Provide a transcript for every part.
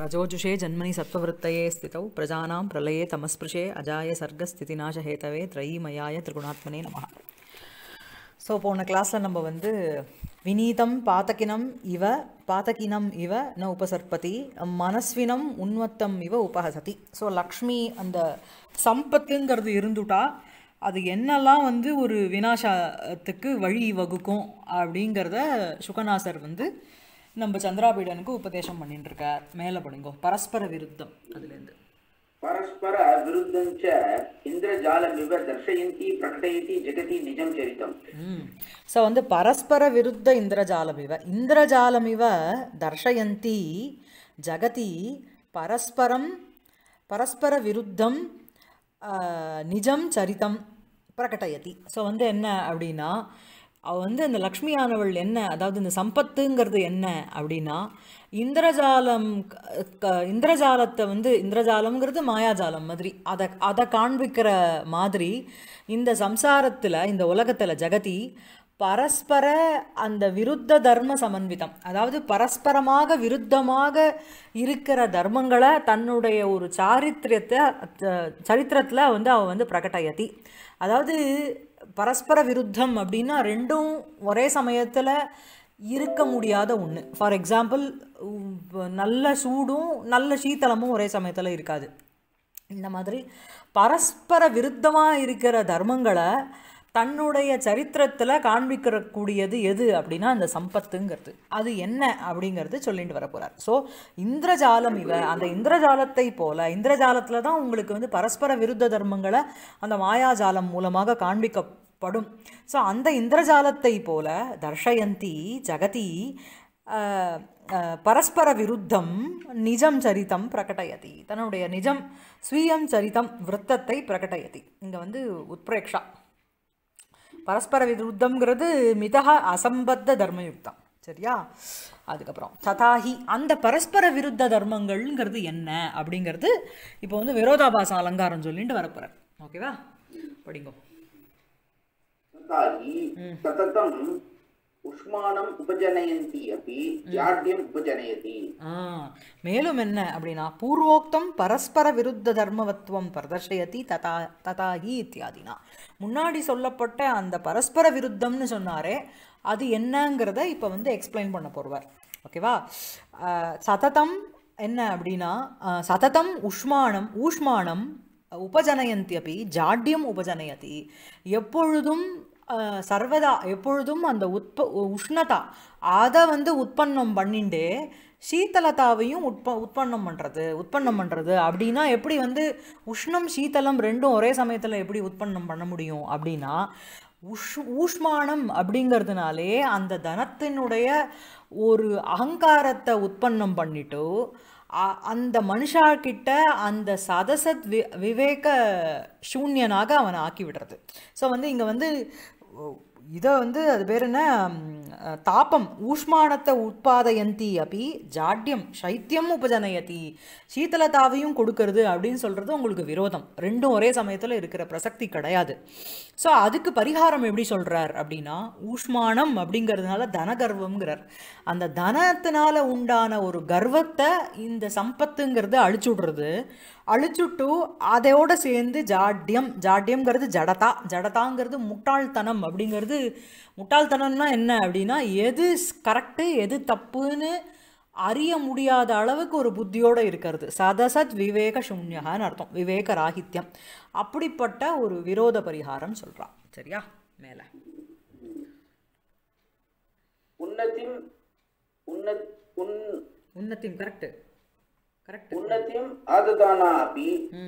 रजोजुषे जन्मनि सत्त्ववृत्तये பிரலயே தமஸ்பிருஷே அஜாய சர்க்க अजाय सर्गस्थितिनाशहेतवे திரையிமயாய திரிகுணாத்மனே நம ஸோ போன கிளாஸில் நம்ம வந்து வினீதம் பாத்தகினம் இவ பாத்தகினம் இவ ந உபசற்பதி மனஸ்வினம் உன்வத்தம் இவ உபஹசதி ஸோ லக்ஷ்மி அந்த சம்பத்துங்கிறது இருந்துட்டா அது என்னெல்லாம் வந்து ஒரு வினாசத்துக்கு வழி வகுக்கும் அப்படிங்கிறத சுகநாசர் வந்து நம்ம சந்திராபீடனுக்கு உபதேசம் பண்ணிட்டு இருக்கார் மேல படுங்கோ பரஸ்பர விருத்தம் அதுல இருந்து பரஸ்பர விருத்தம் இந்திரஜாலம் இவ தர்ஷயந்தி பிரகடயந்தி ஜெகதி நிஜம் சரித்தம் ஸோ வந்து பரஸ்பர விருத்த இந்திரஜாலம் இவ இந்திரஜாலம் இவ தர்ஷயந்தி ஜகதி பரஸ்பரம் பரஸ்பர விருத்தம் நிஜம் சரித்தம் பிரகடயதி ஸோ வந்து என்ன அப்படின்னா அவள் வந்து அந்த லக்ஷ்மியானவள் என்ன அதாவது இந்த சம்பத்துங்கிறது என்ன அப்படின்னா இந்திரஜாலம் இந்திரஜாலத்தை வந்து இந்திரஜாலம்ங்கிறது மாயாஜாலம் மாதிரி அதை அதை காண்பிக்கிற மாதிரி இந்த சம்சாரத்தில் இந்த உலகத்தில் ஜெகதி பரஸ்பர அந்த விருத்த தர்ம சமன்விதம் அதாவது பரஸ்பரமாக விருத்தமாக இருக்கிற தர்மங்களை தன்னுடைய ஒரு சாரித்திரத்தை சரித்திரத்தில் வந்து அவள் வந்து பிரகட்டயத்தி அதாவது பரஸ்பர விருத்தம் அப்படின்னா ரெண்டும் ஒரே சமயத்தில் இருக்க முடியாத ஒன்று ஃபார் எக்ஸாம்பிள் நல்ல சூடும் நல்ல சீத்தளமும் ஒரே சமயத்தில் இருக்காது இந்த மாதிரி பரஸ்பர விருத்தமாக இருக்கிற தர்மங்களை தன்னுடைய சரித்திரத்தில் காண்பிக்கிறக்கூடியது எது அப்படின்னா அந்த சம்பத்துங்கிறது அது என்ன அப்படிங்கிறது சொல்லிட்டு வர போகிறார் ஸோ இந்திரஜாலம் இவ அந்த இந்திரஜாலத்தை போல இந்திரஜாலத்தில் தான் உங்களுக்கு வந்து பரஸ்பர விருத்த தர்மங்களை அந்த மாயாஜாலம் மூலமாக காண்பிக்க படும் ஸோ அந்த இந்திரஜாலத்தை போல தர்ஷயந்தி ஜகதி பரஸ்பர விருத்தம் நிஜம் சரித்தம் பிரகடயதி தன்னுடைய நிஜம் ஸ்வீயம் சரித்தம் விரத்தத்தை பிரகடயதி இங்கே வந்து உத்ரேக்ஷா பரஸ்பர விருத்தங்கிறது மிதக அசம்பத்த தர்மயுக்தம் சரியா அதுக்கப்புறம் ததாகி அந்த பரஸ்பர விருத்த தர்மங்கள்ங்கிறது என்ன அப்படிங்கிறது இப்போ வந்து விரோதாபாச அலங்காரம் சொல்லிட்டு வரப்போகிறேன் ஓகேவா படிங்கோ प्रवृत्ताः சததம் உஷ்மானம் உபஜனயந்தி அப்படி ஜாட்யம் உபஜனயதி மேலும் என்ன அப்படின்னா பூர்வோக்தம் பரஸ்பர விருத்த தர்மவத்துவம் பிரதர்ஷயதி ததா ததாகி இத்தியாதினா முன்னாடி சொல்லப்பட்ட அந்த பரஸ்பர விருத்தம்னு சொன்னாரே அது என்னங்கிறத இப்போ வந்து எக்ஸ்பிளைன் பண்ண போடுவார் ஓகேவா சததம் என்ன அப்படின்னா சததம் உஷ்மானம் ஊஷ்மானம் உபஜனயந்தி அப்படி ஜாட்யம் உபஜனயதி எப்பொழுதும் சர்வதா எப்பொழுதும் அந்த உட்ப உஷ்ணதா அதை வந்து உற்பத்தம் பண்ணிண்டு சீத்தலதாவையும் உட்ப உற்பத்தம் பண்ணுறது உற்பத்தம் பண்ணுறது அப்படின்னா எப்படி வந்து உஷ்ணம் சீத்தலம் ரெண்டும் ஒரே சமயத்தில் எப்படி உற்பத்தம் பண்ண முடியும் அப்படின்னா உஷ் ஊஷ்மானம் அப்படிங்கிறதுனாலே அந்த தனத்தினுடைய ஒரு அகங்காரத்தை உற்பத்தம் பண்ணிட்டு அந்த மனுஷாக்கிட்ட அந்த சதசத் வி விவேக சூன்யனாக அவனை ஆக்கி விடுறது ஸோ வந்து இங்கே வந்து இதை வந்து அது பேர் என்ன தாபம் ஊஷ்மானத்தை உட்பாதயந்தி அப்படி ஜாட்யம் சைத்தியம் உபஜனயதி சீத்தலதாவையும் கொடுக்கறது அப்படின்னு சொல்கிறது உங்களுக்கு விரோதம் ரெண்டும் ஒரே சமயத்தில் இருக்கிற பிரசக்தி கிடையாது ஸோ அதுக்கு பரிகாரம் எப்படி சொல்கிறார் அப்படின்னா ஊஷ்மானம் அப்படிங்கிறதுனால தனகர்வம்ங்கிறார் அந்த தனத்தினால உண்டான ஒரு கர்வத்தை இந்த சம்பத்துங்கிறது அழிச்சு விடுறது அழிச்சுட்டு அதையோடு சேர்ந்து ஜாட்யம் ஜாட்யம்ங்கிறது ஜடதா ஜடதாங்கிறது முட்டாள்தனம் அப்படிங்கிறது முட்டாள்தனம்னா என்ன அப்படின்னா எது கரெக்டு எது தப்புன்னு அறிய முடியாத அளவுக்கு ஒரு புத்தியோடு இருக்கிறது சதசத் விவேக சூன்யகான்னு அர்த்தம் விவேக ராகித்யம் அப்படிப்பட்ட ஒரு விரோத பரிகாரம் சொல்கிறான் சரியா மேலே உன்னத்தின் உன்னத் உன் உன்னத்தின் கரெக்டு உன்னतिम आददानापि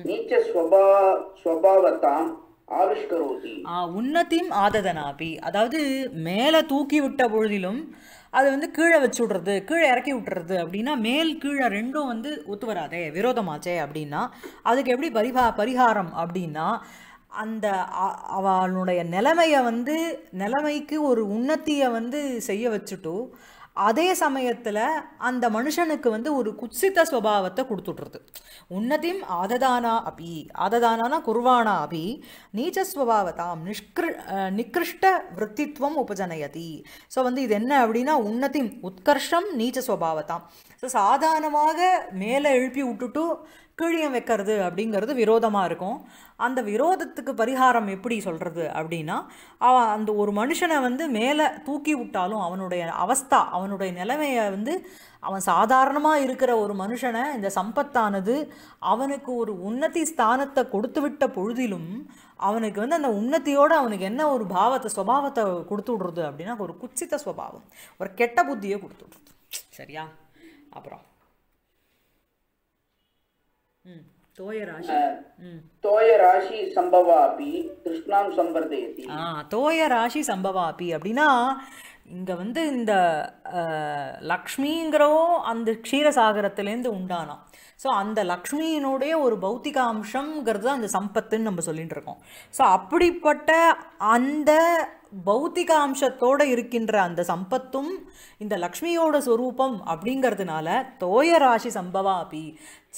नीच स्वभा स्वभावताம் ஆவிஷ்கரோதி ஆததனாபி அதாவது மேலே தூக்கி விட்ட பொழுதிலும் அதை வந்து கீழே வச்சு விட்றது கீழே இறக்கி விட்டுறது அப்படின்னா மேல் கீழே ரெண்டும் வந்து ஒத்து வராதே விரோதமாச்சே அப்படின்னா அதுக்கு எப்படி பரிகா பரிகாரம் அப்படின்னா அந்த அவளுடைய நிலைமையை வந்து நிலைமைக்கு ஒரு உன்னத்தியை வந்து செய்ய வச்சுட்டு அதே சமயத்தில் அந்த மனுஷனுக்கு வந்து ஒரு குச்சித்த ஸ்வபாவத்தை கொடுத்துட்றது உன்னதிம் ஆததானா அபி ஆததானா குருவானா அபி நீச்சஸ்வபாவதாம் நிஷ்கிரு நிகிருஷ்ட விற்த்தித்வம் உபஜனயதி ஸோ வந்து இது என்ன அப்படின்னா உன்னதிம் உத்கர்ஷம் நீச்சஸ்வபாவதாம் ஸோ சாதாரணமாக மேலே எழுப்பி விட்டுட்டு கீழியம் வைக்கிறது அப்படிங்கிறது விரோதமாக இருக்கும் அந்த விரோதத்துக்கு பரிகாரம் எப்படி சொல்கிறது அப்படின்னா அந்த ஒரு மனுஷனை வந்து மேலே தூக்கி விட்டாலும் அவனுடைய அவஸ்தா அவனுடைய நிலைமையை வந்து அவன் சாதாரணமாக இருக்கிற ஒரு மனுஷனை இந்த சம்பத்தானது அவனுக்கு ஒரு உன்னதி ஸ்தானத்தை கொடுத்து விட்ட பொழுதிலும் அவனுக்கு வந்து அந்த உன்னத்தியோடு அவனுக்கு என்ன ஒரு பாவத்தை சுவாவத்தை கொடுத்து விடுறது அப்படின்னா ஒரு குச்சித்த ஸ்வபாவம் ஒரு கெட்ட புத்தியை கொடுத்து விடுறது சரியா அப்புறம் தோயராசி சம்பவாபி சம்பவாபி அப்படின்னா இங்கே வந்து இந்த லக்ஷ்மிங்கிறவோ அந்த க்ஷீரசாகரத்துலேருந்து உண்டானாம் ஸோ அந்த லக்ஷ்மியினுடைய ஒரு பௌத்திக அம்சங்கிறது அந்த சம்பத்துன்னு நம்ம சொல்லிகிட்டு இருக்கோம் ஸோ அப்படிப்பட்ட அந்த பௌத்திக அம்சத்தோடு இருக்கின்ற அந்த சம்பத்தும் இந்த லக்ஷ்மியோட சொரூபம் அப்படிங்கிறதுனால தோய ராசி சம்பவா அப்பி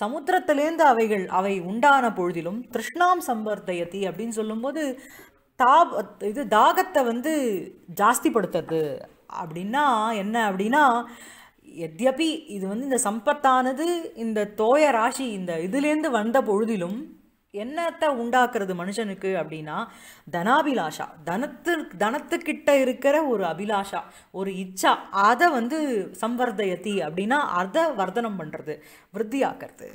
சமுத்திரத்திலேருந்து அவைகள் அவை உண்டான பொழுதிலும் திருஷ்ணாம் சம்பர்தயதி அப்படின்னு சொல்லும்போது தாப் இது தாகத்தை வந்து ஜாஸ்திப்படுத்துறது அப்படின்னா என்ன அப்படின்னா எத்யபி இது வந்து இந்த சம்பத்தானது இந்த தோய ராசி இந்த இதுலேருந்து வந்த பொழுதிலும் என்னத்தை உண்டாக்குறது மனுஷனுக்கு அப்படின்னா தனாபிலாஷா தனத்து தனத்துக்கிட்ட இருக்கிற ஒரு அபிலாஷா ஒரு இச்சா அதை வந்து சம்வர்தயத்தி அப்படின்னா அதை வர்த்தனம் பண்ணுறது விருத்தியாக்குறது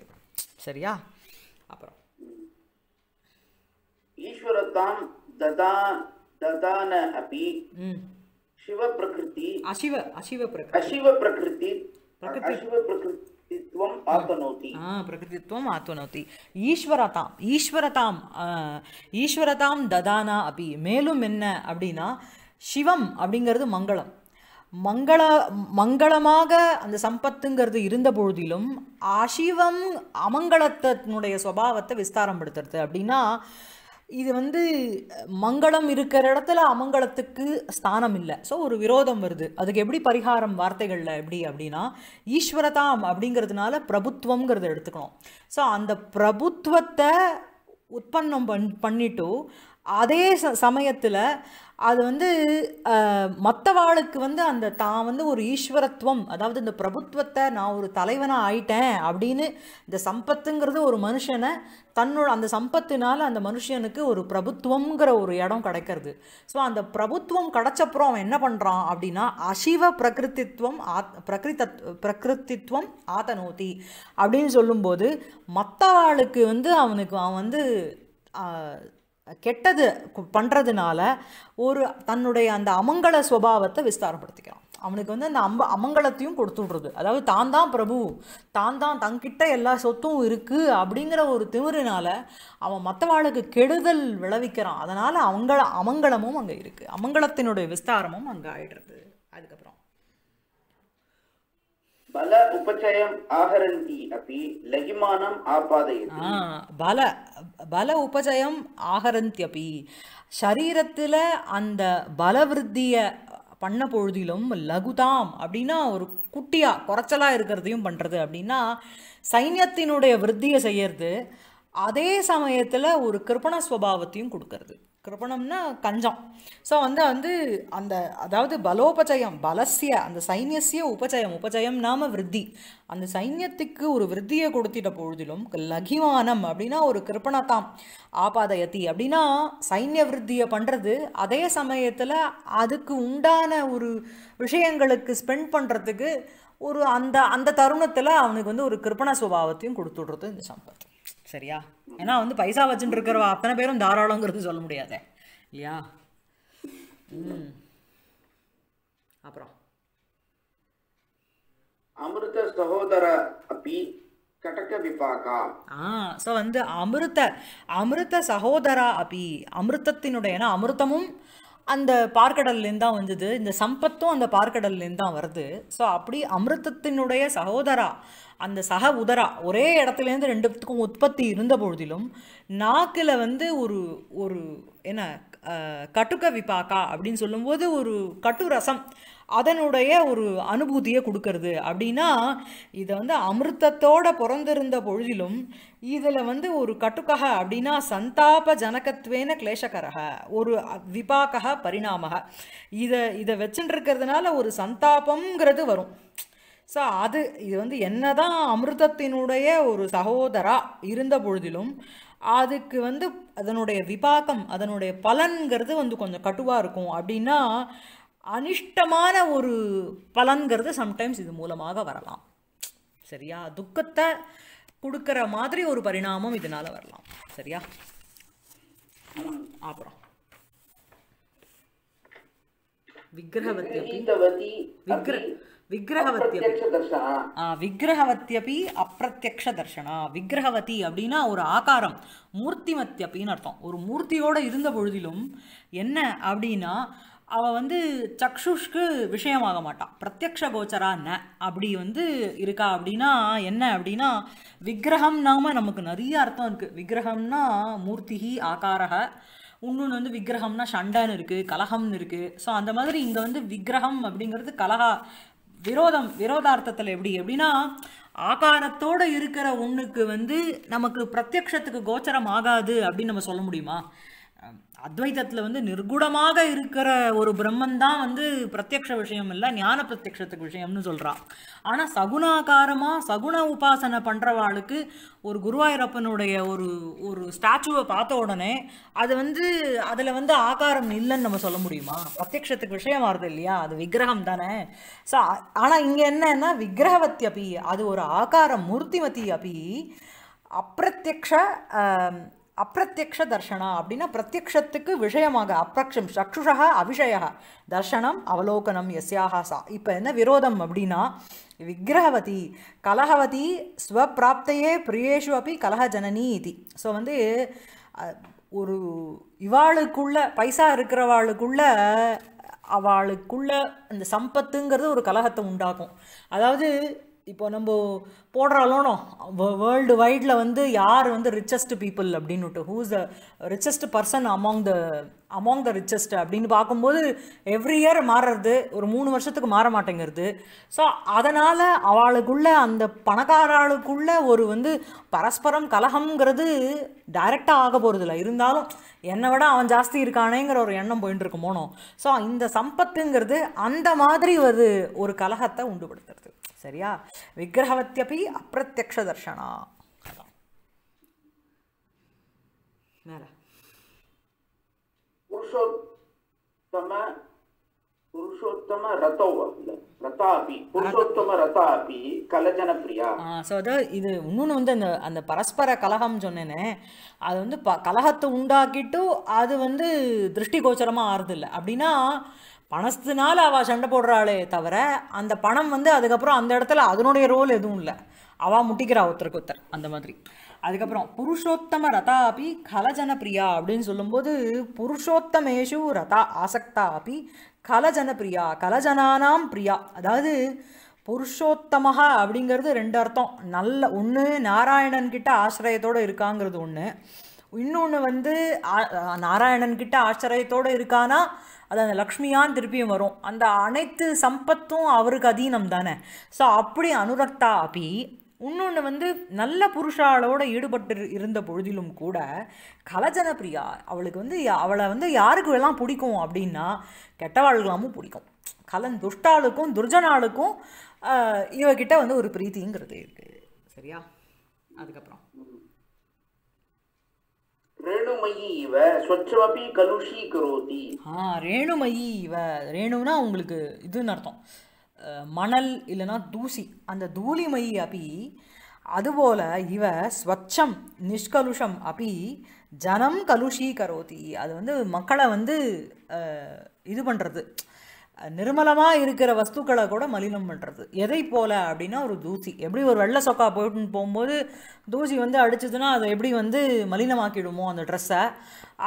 சரியா அப்புறம் ஈஸ்வரத்தான் ததா ததான அப்படி ಶಿವ அசிவ ಅಶಿವ ಅಶಿವ ಪ್ರಕೃತಿ ಅಶಿವ ಪ್ರಕೃತಿ ಅಶಿವ ಪ್ರಕೃತಿ प्रकृतित्वम् आत्मनोति ஈஸ்வரதாம் ஈஸ்வரதாம் ஈஸ்வரதாம் ததானா அப்படி மேலும் என்ன அப்படின்னா சிவம் அப்படிங்கிறது மங்களம் மங்கள மங்களமாக அந்த சம்பத்துங்கிறது இருந்த பொழுதிலும் அசிவம் அமங்கலத்தினுடைய சுபாவத்தை விஸ்தாரம் படுத்துறது அப்படின்னா இது வந்து மங்களம் இருக்கிற இடத்துல அமங்கலத்துக்கு ஸ்தானம் இல்லை ஸோ ஒரு விரோதம் வருது அதுக்கு எப்படி பரிகாரம் வார்த்தைகளில் எப்படி அப்படின்னா ஈஸ்வரதாம் அப்படிங்கிறதுனால பிரபுத்துவங்கிறத எடுத்துக்கணும் ஸோ அந்த பிரபுத்துவத்தை உற்பத்தம் பண் பண்ணிட்டு அதே ச சமயத்தில் அது வந்து மற்றவாளுக்கு வந்து அந்த தான் வந்து ஒரு ஈஸ்வரத்துவம் அதாவது இந்த பிரபுத்துவத்தை நான் ஒரு தலைவனாக ஆயிட்டேன் அப்படின்னு இந்த சம்பத்துங்கிறது ஒரு மனுஷனை தன்னோட அந்த சம்பத்தினால் அந்த மனுஷனுக்கு ஒரு பிரபுத்துவங்கிற ஒரு இடம் கிடைக்கிறது ஸோ அந்த பிரபுத்துவம் கிடச்சப்புறம் அவன் என்ன பண்ணுறான் அப்படின்னா அசிவ பிரகிருத்தித்துவம் ஆத் பிரகிருத்த பிரகிருத்தித்துவம் ஆத்தனோதி அப்படின்னு சொல்லும்போது மற்றவாளுக்கு வந்து அவனுக்கு அவன் வந்து கெட்டது பண்ணுறதுனால ஒரு தன்னுடைய அந்த அமங்கல சுவாவத்தை விஸ்தாரப்படுத்திக்கிறான் அவனுக்கு வந்து அந்த அம்ப அமங்கலத்தையும் கொடுத்து விடுறது அதாவது தான் தான் பிரபு தான் தான் தங்கிட்ட எல்லா சொத்தும் இருக்குது அப்படிங்கிற ஒரு திமிரினால அவன் மற்றவாளுக்கு கெடுதல் விளைவிக்கிறான் அதனால் அவங்கள அமங்கலமும் அங்கே இருக்குது அமங்கலத்தினுடைய விஸ்தாரமும் அங்கே ஆகிடுறது அதுக்கப்புறம் பல உபச்சயம் ஆகரந்தி அப்படி லகிமானம் ஆபாதயதி பல பல உபச்சயம் ஆகரந்தி அப்படி சரீரத்தில் அந்த பலவிருத்தியை பண்ண பொழுதிலும் லகுதாம் அப்படின்னா ஒரு குட்டியாக குறைச்சலாக இருக்கிறதையும் பண்ணுறது அப்படின்னா சைன்யத்தினுடைய விருத்தியை செய்யறது அதே சமயத்தில் ஒரு கிருப்பண ஸ்வபாவத்தையும் கொடுக்கறது கிருபணம்னா கஞ்சம் ஸோ வந்து வந்து அந்த அதாவது பலோபச்சயம் பலசிய அந்த சைன்யசிய உபச்சயம் உபச்சயம் நாம விருத்தி அந்த சைன்யத்துக்கு ஒரு விருத்தியை கொடுத்திட்ட பொழுதிலும் லகிவானம் அப்படின்னா ஒரு கிருப்பணத்தாம் ஆபாதயத்தி அப்படின்னா சைன்ய விருத்தியை பண்ணுறது அதே சமயத்தில் அதுக்கு உண்டான ஒரு விஷயங்களுக்கு ஸ்பெண்ட் பண்ணுறதுக்கு ஒரு அந்த அந்த தருணத்தில் அவனுக்கு வந்து ஒரு கிருப்பண சுபாவத்தையும் கொடுத்துடுறது இந்த சம்பத்தி சரியா ஏன்னா வந்து பைசா வச்சுட்டு இருக்கிறவா அத்தனை பேரும் தாராளங்கிறது சொல்ல முடியாது இல்லையா ம் அப்புறம் அமிர்த சகோதர அப்பி கடக விபாகா ஆ ஸோ வந்து அமிர்த அமிர்த சகோதரா அப்பி அமிர்தத்தினுடைய ஏன்னா அமிர்தமும் அந்த பார்க்கடல்லேருந்து தான் வந்தது இந்த சம்பத்தும் அந்த பார்க்கடல்லேருந்து தான் வருது ஸோ அப்படி அமிர்தத்தினுடைய சகோதரா அந்த சக உதரா ஒரே இடத்துலேருந்து ரெண்டுத்துக்கும் உற்பத்தி இருந்த பொழுதிலும் நாக்கில் வந்து ஒரு ஒரு என்ன கட்டுக்கவி பாக்கா அப்படின்னு சொல்லும்போது ஒரு கட்டுரசம் அதனுடைய ஒரு அனுபூதியை கொடுக்கறது அப்படின்னா இதை வந்து அமிர்தத்தோட பிறந்திருந்த பொழுதிலும் இதில் வந்து ஒரு கட்டுக்கக அப்படின்னா சந்தாப ஜனகத்வேன கிளேஷகரக ஒரு விபாக்கக பரிணாமக இதை இதை வச்சுட்டுருக்கிறதுனால ஒரு சந்தாபம்ங்கிறது வரும் ஸோ அது இது வந்து என்னதான் அமிர்தத்தினுடைய ஒரு சகோதரா இருந்த பொழுதிலும் அதுக்கு வந்து அதனுடைய விபாக்கம் அதனுடைய பலன்கிறது வந்து கொஞ்சம் கட்டுவாக இருக்கும் அப்படின்னா அனிஷ்டமான ஒரு பலன்கிறது சம்டைம்ஸ் இது மூலமாக வரலாம் சரியா துக்கத்தை கொடுக்குற மாதிரி ஒரு பரிணாமம் இதனால் வரலாம் சரியா அப்புறம் தர்ஷனா அப்படின்னா ஒரு ஆகாரம் மூர்த்திமத்தியப்பின்னு அர்த்தம் ஒரு மூர்த்தியோட இருந்த பொழுதிலும் என்ன அப்படின்னா அவள் வந்து சக்ஷுஷ்க்கு விஷயமாக மாட்டான் பிரத்யக்ஷ கோச்சரா என்ன அப்படி வந்து இருக்கா அப்படின்னா என்ன அப்படின்னா நாம நமக்கு நிறைய அர்த்தம் இருக்குது விக்கிரகம்னா மூர்த்திகி ஆகாரக இன்னொன்று வந்து விக்கிரகம்னா சண்டன்னு இருக்குது கலகம்னு இருக்குது ஸோ அந்த மாதிரி இங்கே வந்து விக்கிரகம் அப்படிங்கிறது கலகா விரோதம் விரோதார்த்தத்தில் எப்படி அப்படின்னா ஆகாரத்தோடு இருக்கிற ஒன்றுக்கு வந்து நமக்கு பிரத்யக்ஷத்துக்கு கோச்சரம் ஆகாது அப்படின்னு நம்ம சொல்ல முடியுமா அத்வைதத்தில் வந்து நிர்குணமாக இருக்கிற ஒரு பிரம்மன் தான் வந்து பிரத்யக்ஷ விஷயம் இல்லை ஞான பிரத்யக்ஷத்துக்கு விஷயம்னு சொல்கிறான் ஆனால் சகுணாகாரமாக சகுண உபாசனை பண்ணுறவாளுக்கு ஒரு குருவாயூரப்பனுடைய ஒரு ஒரு ஸ்டாச்சுவை பார்த்த உடனே அது வந்து அதில் வந்து ஆகாரம் இல்லைன்னு நம்ம சொல்ல முடியுமா பிரத்யக்ஷத்துக்கு விஷயம் வருது இல்லையா அது விக்கிரகம் தானே ஸோ ஆனால் இங்கே என்னன்னா விக்கிரகவத்தி அப்பி அது ஒரு ஆகாரம் மூர்த்திமதி அப்பி அப்பிரத்யக்ஷ அப்பிரத்யக்ஷ தர்ஷனா அப்படின்னா பிரத்யக்ஷத்துக்கு விஷயமாக அப்ரக்ஷம் சக்ஷுஷா அபிஷயா தர்ஷனம் அவலோகனம் எஸ்யாக சா இப்போ என்ன விரோதம் அப்படின்னா விக்கிரகவதி கலகவதி ஸ்வப்பிராப்தையே பிரியேஷு அப்படி கலகஜனனி இது ஸோ வந்து ஒரு இவாளுக்குள்ள பைசா இருக்கிறவாளுக்குள்ள அவளுக்குள்ள இந்த சம்பத்துங்கிறது ஒரு கலகத்தை உண்டாக்கும் அதாவது இப்போ நம்ம போடுறாலும் வேர்ல்டு வைடில் வந்து யார் வந்து ரிச்சஸ்ட் பீப்புள் அப்படின்னுட்டு who's the richest person among the among the richest அப்படின்னு பார்க்கும்போது எவ்ரி இயர் மாறுறது ஒரு மூணு வருஷத்துக்கு மாற மாட்டேங்கிறது ஸோ அதனால் அவளுக்குள்ள அந்த பணக்காரளுக்குள்ள ஒரு வந்து பரஸ்பரம் கலகம்ங்கிறது டைரெக்டாக ஆக போகிறதில்ல இருந்தாலும் என்னை விட அவன் ஜாஸ்தி இருக்கானேங்கிற ஒரு எண்ணம் போயிட்டு இருக்குமோனோ ஸோ இந்த சம்பத்துங்கிறது அந்த மாதிரி ஒரு ஒரு கலகத்தை உண்டுபடுத்துறது சரியா விக்கிரகவத்தியபி அப்பிரத்யக்ஷ தர்ஷனா மேல புருஷோத்தம புருஷோத்தம ரதோ இது இன்னொன்று வந்து அந்த அந்த பரஸ்பர கலகம் சொன்னேனே அது வந்து ப கலகத்தை உண்டாக்கிட்டு அது வந்து திருஷ்டி கோச்சரமாக ஆறுதில்லை அப்படின்னா பணத்தினால அவள் சண்டை போடுறாளே தவிர அந்த பணம் வந்து அதுக்கப்புறம் அந்த இடத்துல அதனுடைய ரோல் எதுவும் இல்லை அவள் முட்டிக்கிறா ஒருத்தருக்கு ஒருத்தர் அந்த மாதிரி அதுக்கப்புறம் புருஷோத்தம ரதா அப்பி கலஜன பிரியா அப்படின்னு சொல்லும்போது புருஷோத்தமேஷு ரதா ஆசக்தா அப்பி கலஜன பிரியா கலஜனானாம் பிரியா அதாவது புருஷோத்தமஹா அப்படிங்கிறது ரெண்டு அர்த்தம் நல்ல ஒன்று நாராயணன் கிட்ட ஆசிரியத்தோடு இருக்காங்கிறது ஒன்று இன்னொன்று வந்து நாராயணன் கிட்ட ஆச்சரியத்தோடு இருக்கானா அது அந்த லக்ஷ்மியான் திருப்பியும் வரும் அந்த அனைத்து சம்பத்தும் அவருக்கு அதீனம் தானே ஸோ அப்படி அனுரக்தா அபி இன்னொன்று வந்து நல்ல புருஷாளோட ஈடுபட்டு இருந்த பொழுதிலும் கூட கலஜனப்பிரியா அவளுக்கு வந்து அவளை வந்து யாருக்கு எல்லாம் பிடிக்கும் அப்படின்னா கெட்டவாளுக்கெல்லாமும் பிடிக்கும் கலன் துஷ்டாளுக்கும் துர்ஜனாளுக்கும் இவகிட்ட வந்து ஒரு பிரீத்திங்கிறது இருக்குது சரியா அதுக்கப்புறம் ரேணுமயி இவ சொச்சமபி ரேணுனா உங்களுக்கு இதுன்னு அர்த்தம் மணல் இல்லைன்னா தூசி அந்த தூளிமயி அப்பி அதுபோல இவ ஸ்வச்சம் நிஷ்கலுஷம் அப்படி ஜனம் கலுஷீ அது வந்து மக்களை வந்து இது பண்ணுறது நிர்மலமாக இருக்கிற வஸ்துக்களை கூட மலினம் பண்ணுறது எதை போல் அப்படின்னா ஒரு தூசி எப்படி ஒரு வெள்ளை சொக்கா போயிட்டுன்னு போகும்போது தூசி வந்து அடிச்சதுன்னா அதை எப்படி வந்து மலினமாக்கிடுமோ அந்த ட்ரெஸ்ஸை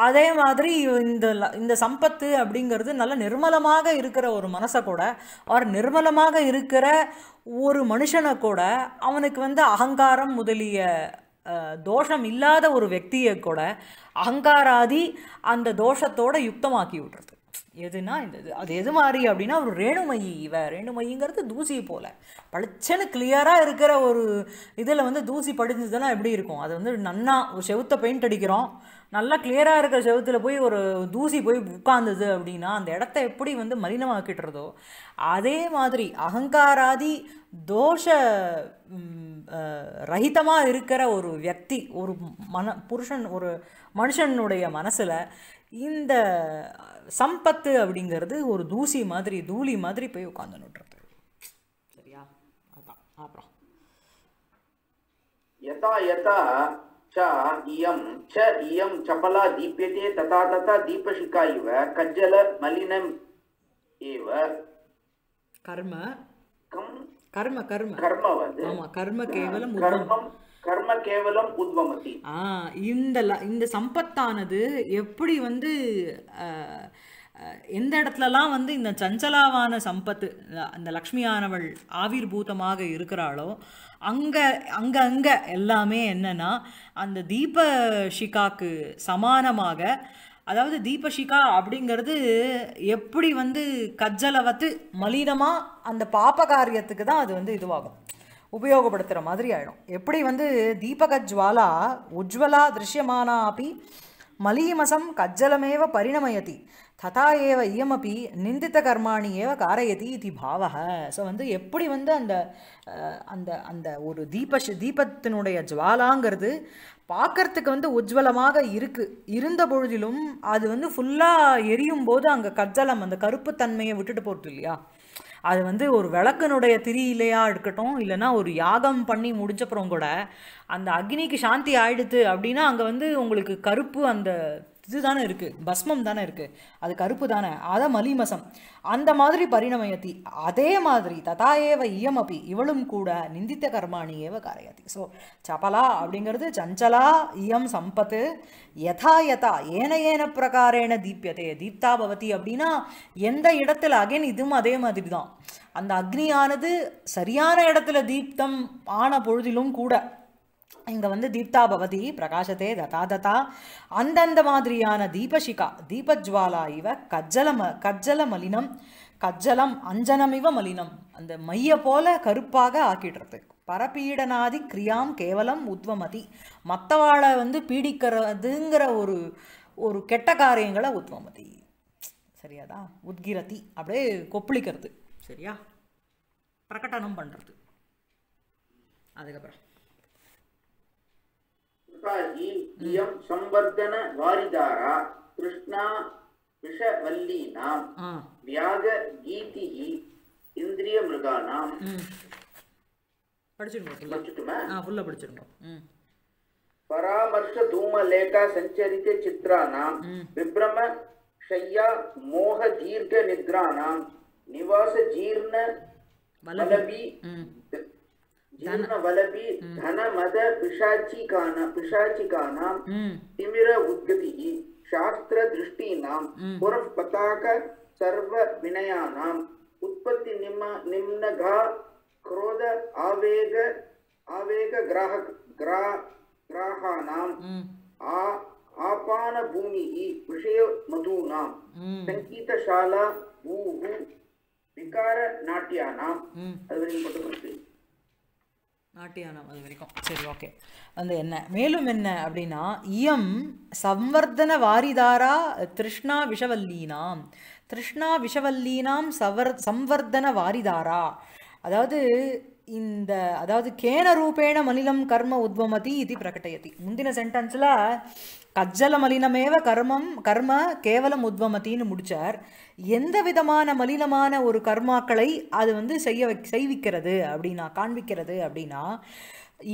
அதே மாதிரி இந்த இந்த சம்பத்து அப்படிங்கிறது நல்ல நிர்மலமாக இருக்கிற ஒரு மனசை கூட அவர் நிர்மலமாக இருக்கிற ஒரு மனுஷனை கூட அவனுக்கு வந்து அகங்காரம் முதலிய தோஷம் இல்லாத ஒரு வக்தியை கூட அகங்காராதி அந்த தோஷத்தோட யுக்தமாக்கி விடுறது எதுனா இந்த இது அது எது மாதிரி அப்படின்னா ஒரு ரேணுமையி இவ ரேணுமையிங்கிறது தூசி போல் பளிச்சன்னு கிளியராக இருக்கிற ஒரு இதில் வந்து தூசி படிஞ்சதுன்னா எப்படி இருக்கும் அது வந்து நன்னா ஒரு செவுத்தை பெயிண்ட் அடிக்கிறோம் நல்லா கிளியராக இருக்கிற செவுத்தில் போய் ஒரு தூசி போய் உட்கார்ந்தது அப்படின்னா அந்த இடத்த எப்படி வந்து மலினமாக்கிட்டுறதோ அதே மாதிரி அகங்காராதி தோஷ ரஹிதமாக இருக்கிற ஒரு வியக்தி ஒரு மன புருஷன் ஒரு மனுஷனுடைய மனசில் இந்த சம்பத்து அப்படிங்கிறது ஒரு தூசி மாதிரி தூளி மாதிரி போய் உட்காந்து நோட்டுறது சரியா அதான் அப்புறம் எதா மலினம் ஏவ கர்ம கர்ம கர்ம கர்ம கர்ம கேவலம் கர்மம் கர்ம கேவலம் உத்வமதி இந்த இந்த சம்பத்தானது எப்படி வந்து எந்த இடத்துலலாம் வந்து இந்த சஞ்சலாவான சம்பத்து அந்த லக்ஷ்மியானவள் ஆவிர்பூதமாக இருக்கிறாளோ அங்கே அங்கே அங்கே எல்லாமே என்னென்னா அந்த தீப ஷிகாக்கு சமானமாக அதாவது தீபஷிகா அப்படிங்கிறது எப்படி வந்து கஜ்ஜலை வந்து மலினமாக அந்த பாப்ப காரியத்துக்கு தான் அது வந்து இதுவாகும் உபயோகப்படுத்துகிற மாதிரி ஆகிடும் எப்படி வந்து தீபக ஜுவாலா உஜ்வலா திருஷ்யமானா அப்படி மலீமசம் கஜ்ஜலமேவ பரிணமயதி ததா ஏவ இயமபி நிந்தித்த கர்மாணி ஏவ காரயதி இது பாவக ஸோ வந்து எப்படி வந்து அந்த அந்த அந்த ஒரு தீப தீபத்தினுடைய ஜுவாலாங்கிறது பார்க்கறதுக்கு வந்து உஜ்வலமாக இருக்குது இருந்த பொழுதிலும் அது வந்து ஃபுல்லாக எரியும் போது அங்கே கஜ்ஜலம் அந்த கருப்புத்தன்மையை விட்டுட்டு போட்டு இல்லையா அது வந்து ஒரு விளக்கனுடைய திரியிலையாக இருக்கட்டும் இல்லைனா ஒரு யாகம் பண்ணி முடிஞ்சப்புறம் கூட அந்த அக்னிக்கு சாந்தி ஆயிடுது அப்படின்னா அங்கே வந்து உங்களுக்கு கருப்பு அந்த இது தானே இருக்குது பஸ்மம் தானே இருக்குது அது கருப்பு தானே அதை மலிமசம் அந்த மாதிரி பரிணமயத்தி அதே மாதிரி ததா ஏவ இயமப்பி இவளும் கூட நிந்தித்த கர்மாணி ஏவ காரயதி ஸோ சபலா அப்படிங்கிறது சஞ்சலா இயம் சம்பத்து யதா யதா ஏன ஏன பிரகாரேன தீப்யதே தீப்தா பவதி அப்படின்னா எந்த இடத்துல அகைன் இதுவும் அதே மாதிரி தான் அந்த அக்னியானது சரியான இடத்துல தீப்தம் ஆன பொழுதிலும் கூட இங்கே வந்து தீப்தா பவதி பிரகாஷத்தே ததா ததா அந்தந்த மாதிரியான தீபசிகா தீபஜ்வாலா இவ கஜ்ஜல ம கஜ்ஜல மலினம் கஜ்ஜலம் அஞ்சனமிவ மலினம் அந்த மைய போல கருப்பாக ஆக்கிடுறது பரபீடனாதி கிரியாம் கேவலம் உத்வமதி மற்றவாளை வந்து பீடிக்கிறதுங்கிற ஒரு ஒரு கெட்ட காரியங்களை உத்வமதி சரியாதா உத்கிரதி அப்படியே கொப்பளிக்கிறது சரியா பிரகடனம் பண்ணுறது அதுக்கப்புறம் దుఃఖాహీం ఇయం సంవర్ధన వారిదారా కృష్ణా విషవల్లీనాం వ్యాగ గీతి ఇంద్రియ మృగాణం పరామర్శ ధూమ లేఖ సంచరిత చిత్రాణం విభ్రమ శయ్యా మోహ దీర్ఘ నిద్రాణం నివాస జీర్ణ వలవి जीर्णवलपि हम्म। धनमद पिशाचिकानां हम्म। तिमिर उद्गतिः शास्त्रदृष्टीनां हम्म। पुरः सर्वविनयानाम् उत्पत्ति निम्न क्रोध आवेग आवेगग्राहक ग्रा ग्राहाणाम् आ आपानभूमिः विषयमधूनां सङ्गीतशाला भूः विकारनाट्यानाम् अद्वयं पठमस्ति நாட்டு அது வரைக்கும் சரி ஓகே அந்த என்ன மேலும் என்ன அப்படின்னா இயம் சம்வர்தன வாரிதாரா திருஷ்ணா விஷவல்லீனாம் திருஷ்ணா விஷவல்லீனாம் சவர் சம்வர்தன வாரிதாரா அதாவது இந்த அதாவது கேன ரூபேண மலினம் கர்ம உத்வமதி இது பிரகட்டயதி முந்தின சென்டென்ஸில் கஜ்ஜல மலினமேவ கர்மம் கர்ம கேவலம் உத்வமதின்னு முடித்தார் எந்த விதமான மலினமான ஒரு கர்மாக்களை அது வந்து செய்ய செய்விக்கிறது அப்படின்னா காண்பிக்கிறது அப்படின்னா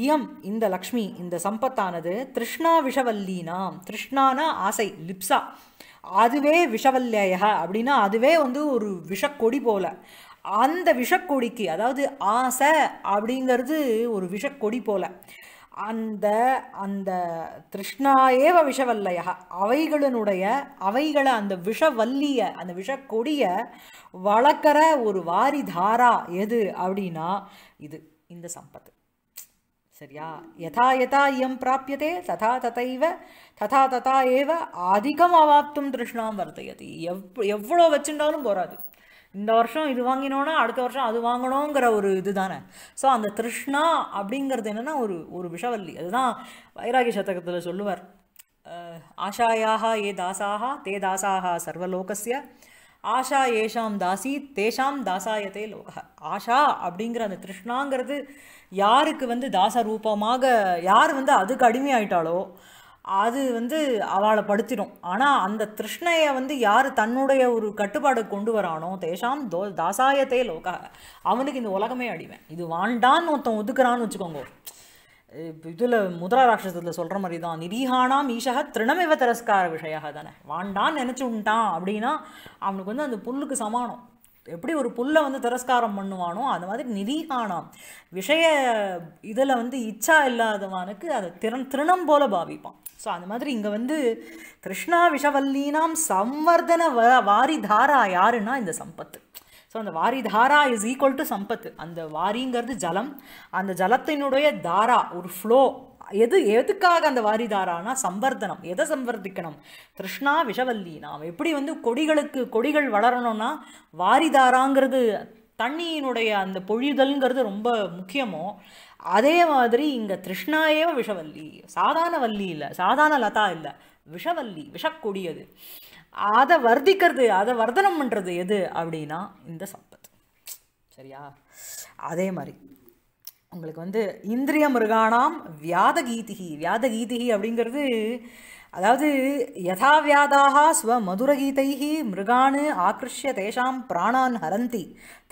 இயம் இந்த லக்ஷ்மி இந்த சம்பத்தானது திருஷ்ணா விஷவல்லினா திருஷ்ணானா ஆசை லிப்ஸா அதுவே விஷவல்லையா அப்படின்னா அதுவே வந்து ஒரு விஷக்கொடி போல அந்த விஷக்கொடிக்கு அதாவது ஆசை அப்படிங்கிறது ஒரு விஷக்கொடி போல அந்த அந்த திருஷ்ணாயேவ விஷவல்லையா அவைகளினுடைய அவைகளை அந்த விஷவல்லிய அந்த விஷக்கொடியை வளர்க்குற ஒரு வாரிதாரா எது அப்படின்னா இது இந்த சம்பத்து சரியா யதா யதா இயம் பிராபியதே ததா ததைவ ததா ததா ஏவ அதிகம் அவாப்தும் திருஷ்ணாம் வர்த்தையது எவ் எவ்வளோ வச்சுருந்தாலும் போகாது இந்த வருஷம் இது வாங்கினோன்னா அடுத்த வருஷம் அது வாங்கணுங்கிற ஒரு இது தானே ஸோ அந்த திருஷ்ணா அப்படிங்கிறது என்னென்னா ஒரு ஒரு விஷவல்லி அதுதான் வைராகி சதகத்தில் சொல்லுவார் ஆஷாயாக ஏ தாசாக தே தாசாக சர்வலோகசிய ஆஷா ஏஷாம் தாசி தேஷாம் தாசாயத்தே லோக ஆஷா அப்படிங்கிற அந்த திருஷ்ணாங்கிறது யாருக்கு வந்து தாச ரூபமாக யார் வந்து அதுக்கு அடிமையாயிட்டாலோ அது வந்து அவளை படுத்திடும் ஆனால் அந்த திருஷ்ணையை வந்து யார் தன்னுடைய ஒரு கட்டுப்பாடு கொண்டு வரானோ தேஷாம் தோ தாசாயத்தே லோக அவனுக்கு இந்த உலகமே அடிவேன் இது வாண்டான்னு ஒருத்தன் ஒதுக்குறான்னு வச்சுக்கோங்க இதில் முதலா ராட்சசத்தில் சொல்கிற மாதிரி தான் நிரீகானாம் ஈஷக திருணமிவ திரஸ்கார விஷயாக தானே வாண்டான்னு நினச்சி உண்டான் அப்படின்னா அவனுக்கு வந்து அந்த புல்லுக்கு சமானம் எப்படி ஒரு புல்லை வந்து திரஸ்காரம் பண்ணுவானோ அந்த மாதிரி நிதிகானம் விஷய இதில் வந்து இச்சா இல்லாதவனுக்கு அதை திறன் திருணம் போல பாவிப்பான் ஸோ அந்த மாதிரி இங்கே வந்து கிருஷ்ணா விஷவல்லினாம் சம்வர்தன வ வாரிதாரா யாருன்னா இந்த சம்பத்து ஸோ அந்த வாரிதாரா இஸ் ஈக்குவல் டு சம்பத்து அந்த வாரிங்கிறது ஜலம் அந்த ஜலத்தினுடைய தாரா ஒரு ஃப்ளோ எது எதுக்காக அந்த வாரிதாரானா சம்வர்தனம் எதை சம்வர்த்திக்கணும் கிருஷ்ணா விஷவல்லி நாம் எப்படி வந்து கொடிகளுக்கு கொடிகள் வளரணும்னா வாரிதாராங்கிறது தண்ணியினுடைய அந்த பொழிதல்ங்கிறது ரொம்ப முக்கியமோ அதே மாதிரி இங்கே திருஷ்ணாயே விஷவல்லி சாதாரண வல்லி இல்லை சாதாரண லதா இல்லை விஷவல்லி விஷக்கொடி அது அதை வர்த்திக்கிறது அதை வர்த்தனம் பண்ணுறது எது அப்படின்னா இந்த சம்பத் சரியா அதே மாதிரி உங்களுக்கு வந்து இந்திரிய மிருகானாம் வியாத கீதிகி வியாத கீதிகி அப்படிங்கிறது அதாவது யதாவியாதாக ஸ்வ மதுரகீதை மிருகானு ஆக்கிருஷ்ய தேஷாம் பிராணான் ஹரந்தி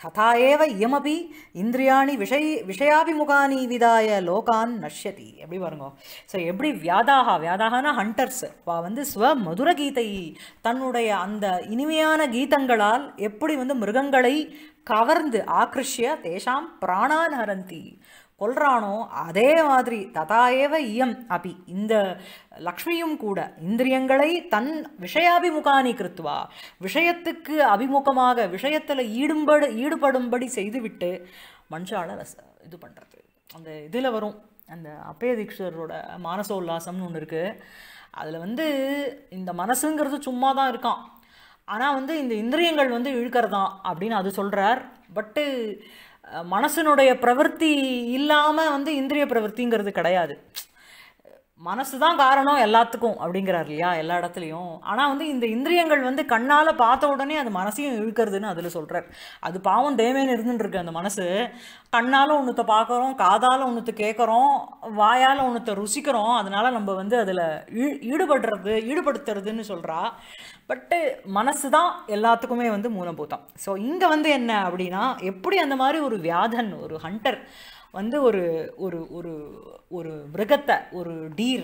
ததா ஏவ இயமபி இந்திரியாணி விஷய விஷயாபிமுகானி விதாய லோகான் நஷ்யதி எப்படி பாருங்க ஸோ எப்படி வியாதாகா வியாதாகனா ஹண்டர்ஸ் வா வந்து ஸ்வ மதுர கீதை தன்னுடைய அந்த இனிமையான கீதங்களால் எப்படி வந்து மிருகங்களை கவர்ந்து ஆக்கிருஷ்ய தேஷாம் பிராணான் ஹரந்தி கொள்றானோ அதே மாதிரி ததாயேவ இயம் அபி இந்த லக்ஷ்மியும் கூட இந்திரியங்களை தன் விஷயாபிமுகானி கிருத்துவா விஷயத்துக்கு அபிமுகமாக விஷயத்தில் ஈடுபடு ஈடுபடும்படி செய்துவிட்டு மனுஷால இது பண்ணுறது அந்த இதில் வரும் அந்த அப்பய தீட்சரோட மானசோல்லாசம்னு ஒன்று இருக்குது அதில் வந்து இந்த மனசுங்கிறது சும்மா தான் இருக்கான் ஆனால் வந்து இந்த இந்திரியங்கள் வந்து இழுக்கிறதான் அப்படின்னு அது சொல்கிறார் பட்டு மனசனுடைய பிரவர்த்தி இல்லாமல் வந்து இந்திரிய பிரவர்த்திங்கிறது கிடையாது மனசு தான் காரணம் எல்லாத்துக்கும் அப்படிங்கிறார் இல்லையா எல்லா இடத்துலையும் ஆனால் வந்து இந்த இந்திரியங்கள் வந்து கண்ணால் பார்த்த உடனே அது மனசையும் இழுக்கிறதுன்னு அதில் சொல்கிறார் அது பாவம் தேவையான இருந்துட்டுருக்கு அந்த மனசு கண்ணால் ஒன்றுத்த பார்க்குறோம் காதால் ஒன்றுத்த கேட்குறோம் வாயால் ஒன்றுத்த ருசிக்கிறோம் அதனால் நம்ம வந்து அதில் ஈடுபடுறது ஈடுபடுத்துறதுன்னு சொல்கிறா பட்டு மனசு தான் எல்லாத்துக்குமே வந்து மூலபூத்தம் ஸோ இங்கே வந்து என்ன அப்படின்னா எப்படி அந்த மாதிரி ஒரு வியாதன் ஒரு ஹண்டர் வந்து ஒரு ஒரு ஒரு ஒரு மிருகத்தை ஒரு டீர்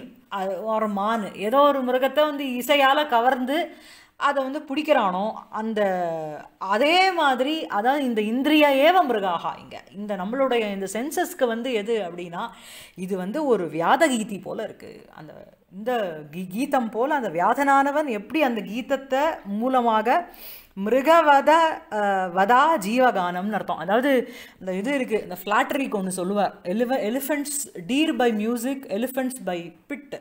ஒரு மான் ஏதோ ஒரு மிருகத்தை வந்து இசையால் கவர்ந்து அதை வந்து பிடிக்கிறானோ அந்த அதே மாதிரி அதாவது இந்த இந்திரிய ஏவ மிருகாகா இங்கே இந்த நம்மளுடைய இந்த சென்சஸ்க்கு வந்து எது அப்படின்னா இது வந்து ஒரு வியாத கீதி போல் இருக்குது அந்த இந்த கீ கீதம் போல் அந்த வியாதனானவன் எப்படி அந்த கீதத்தை மூலமாக மிருகவத வதா ஜீவகானம்னு அர்த்தம் அதாவது இந்த இது இருக்குது இந்த ஃப்ளாட்டரிக்கு ஒன்று சொல்லுவார் எலிவ elephants deer by music elephants by bit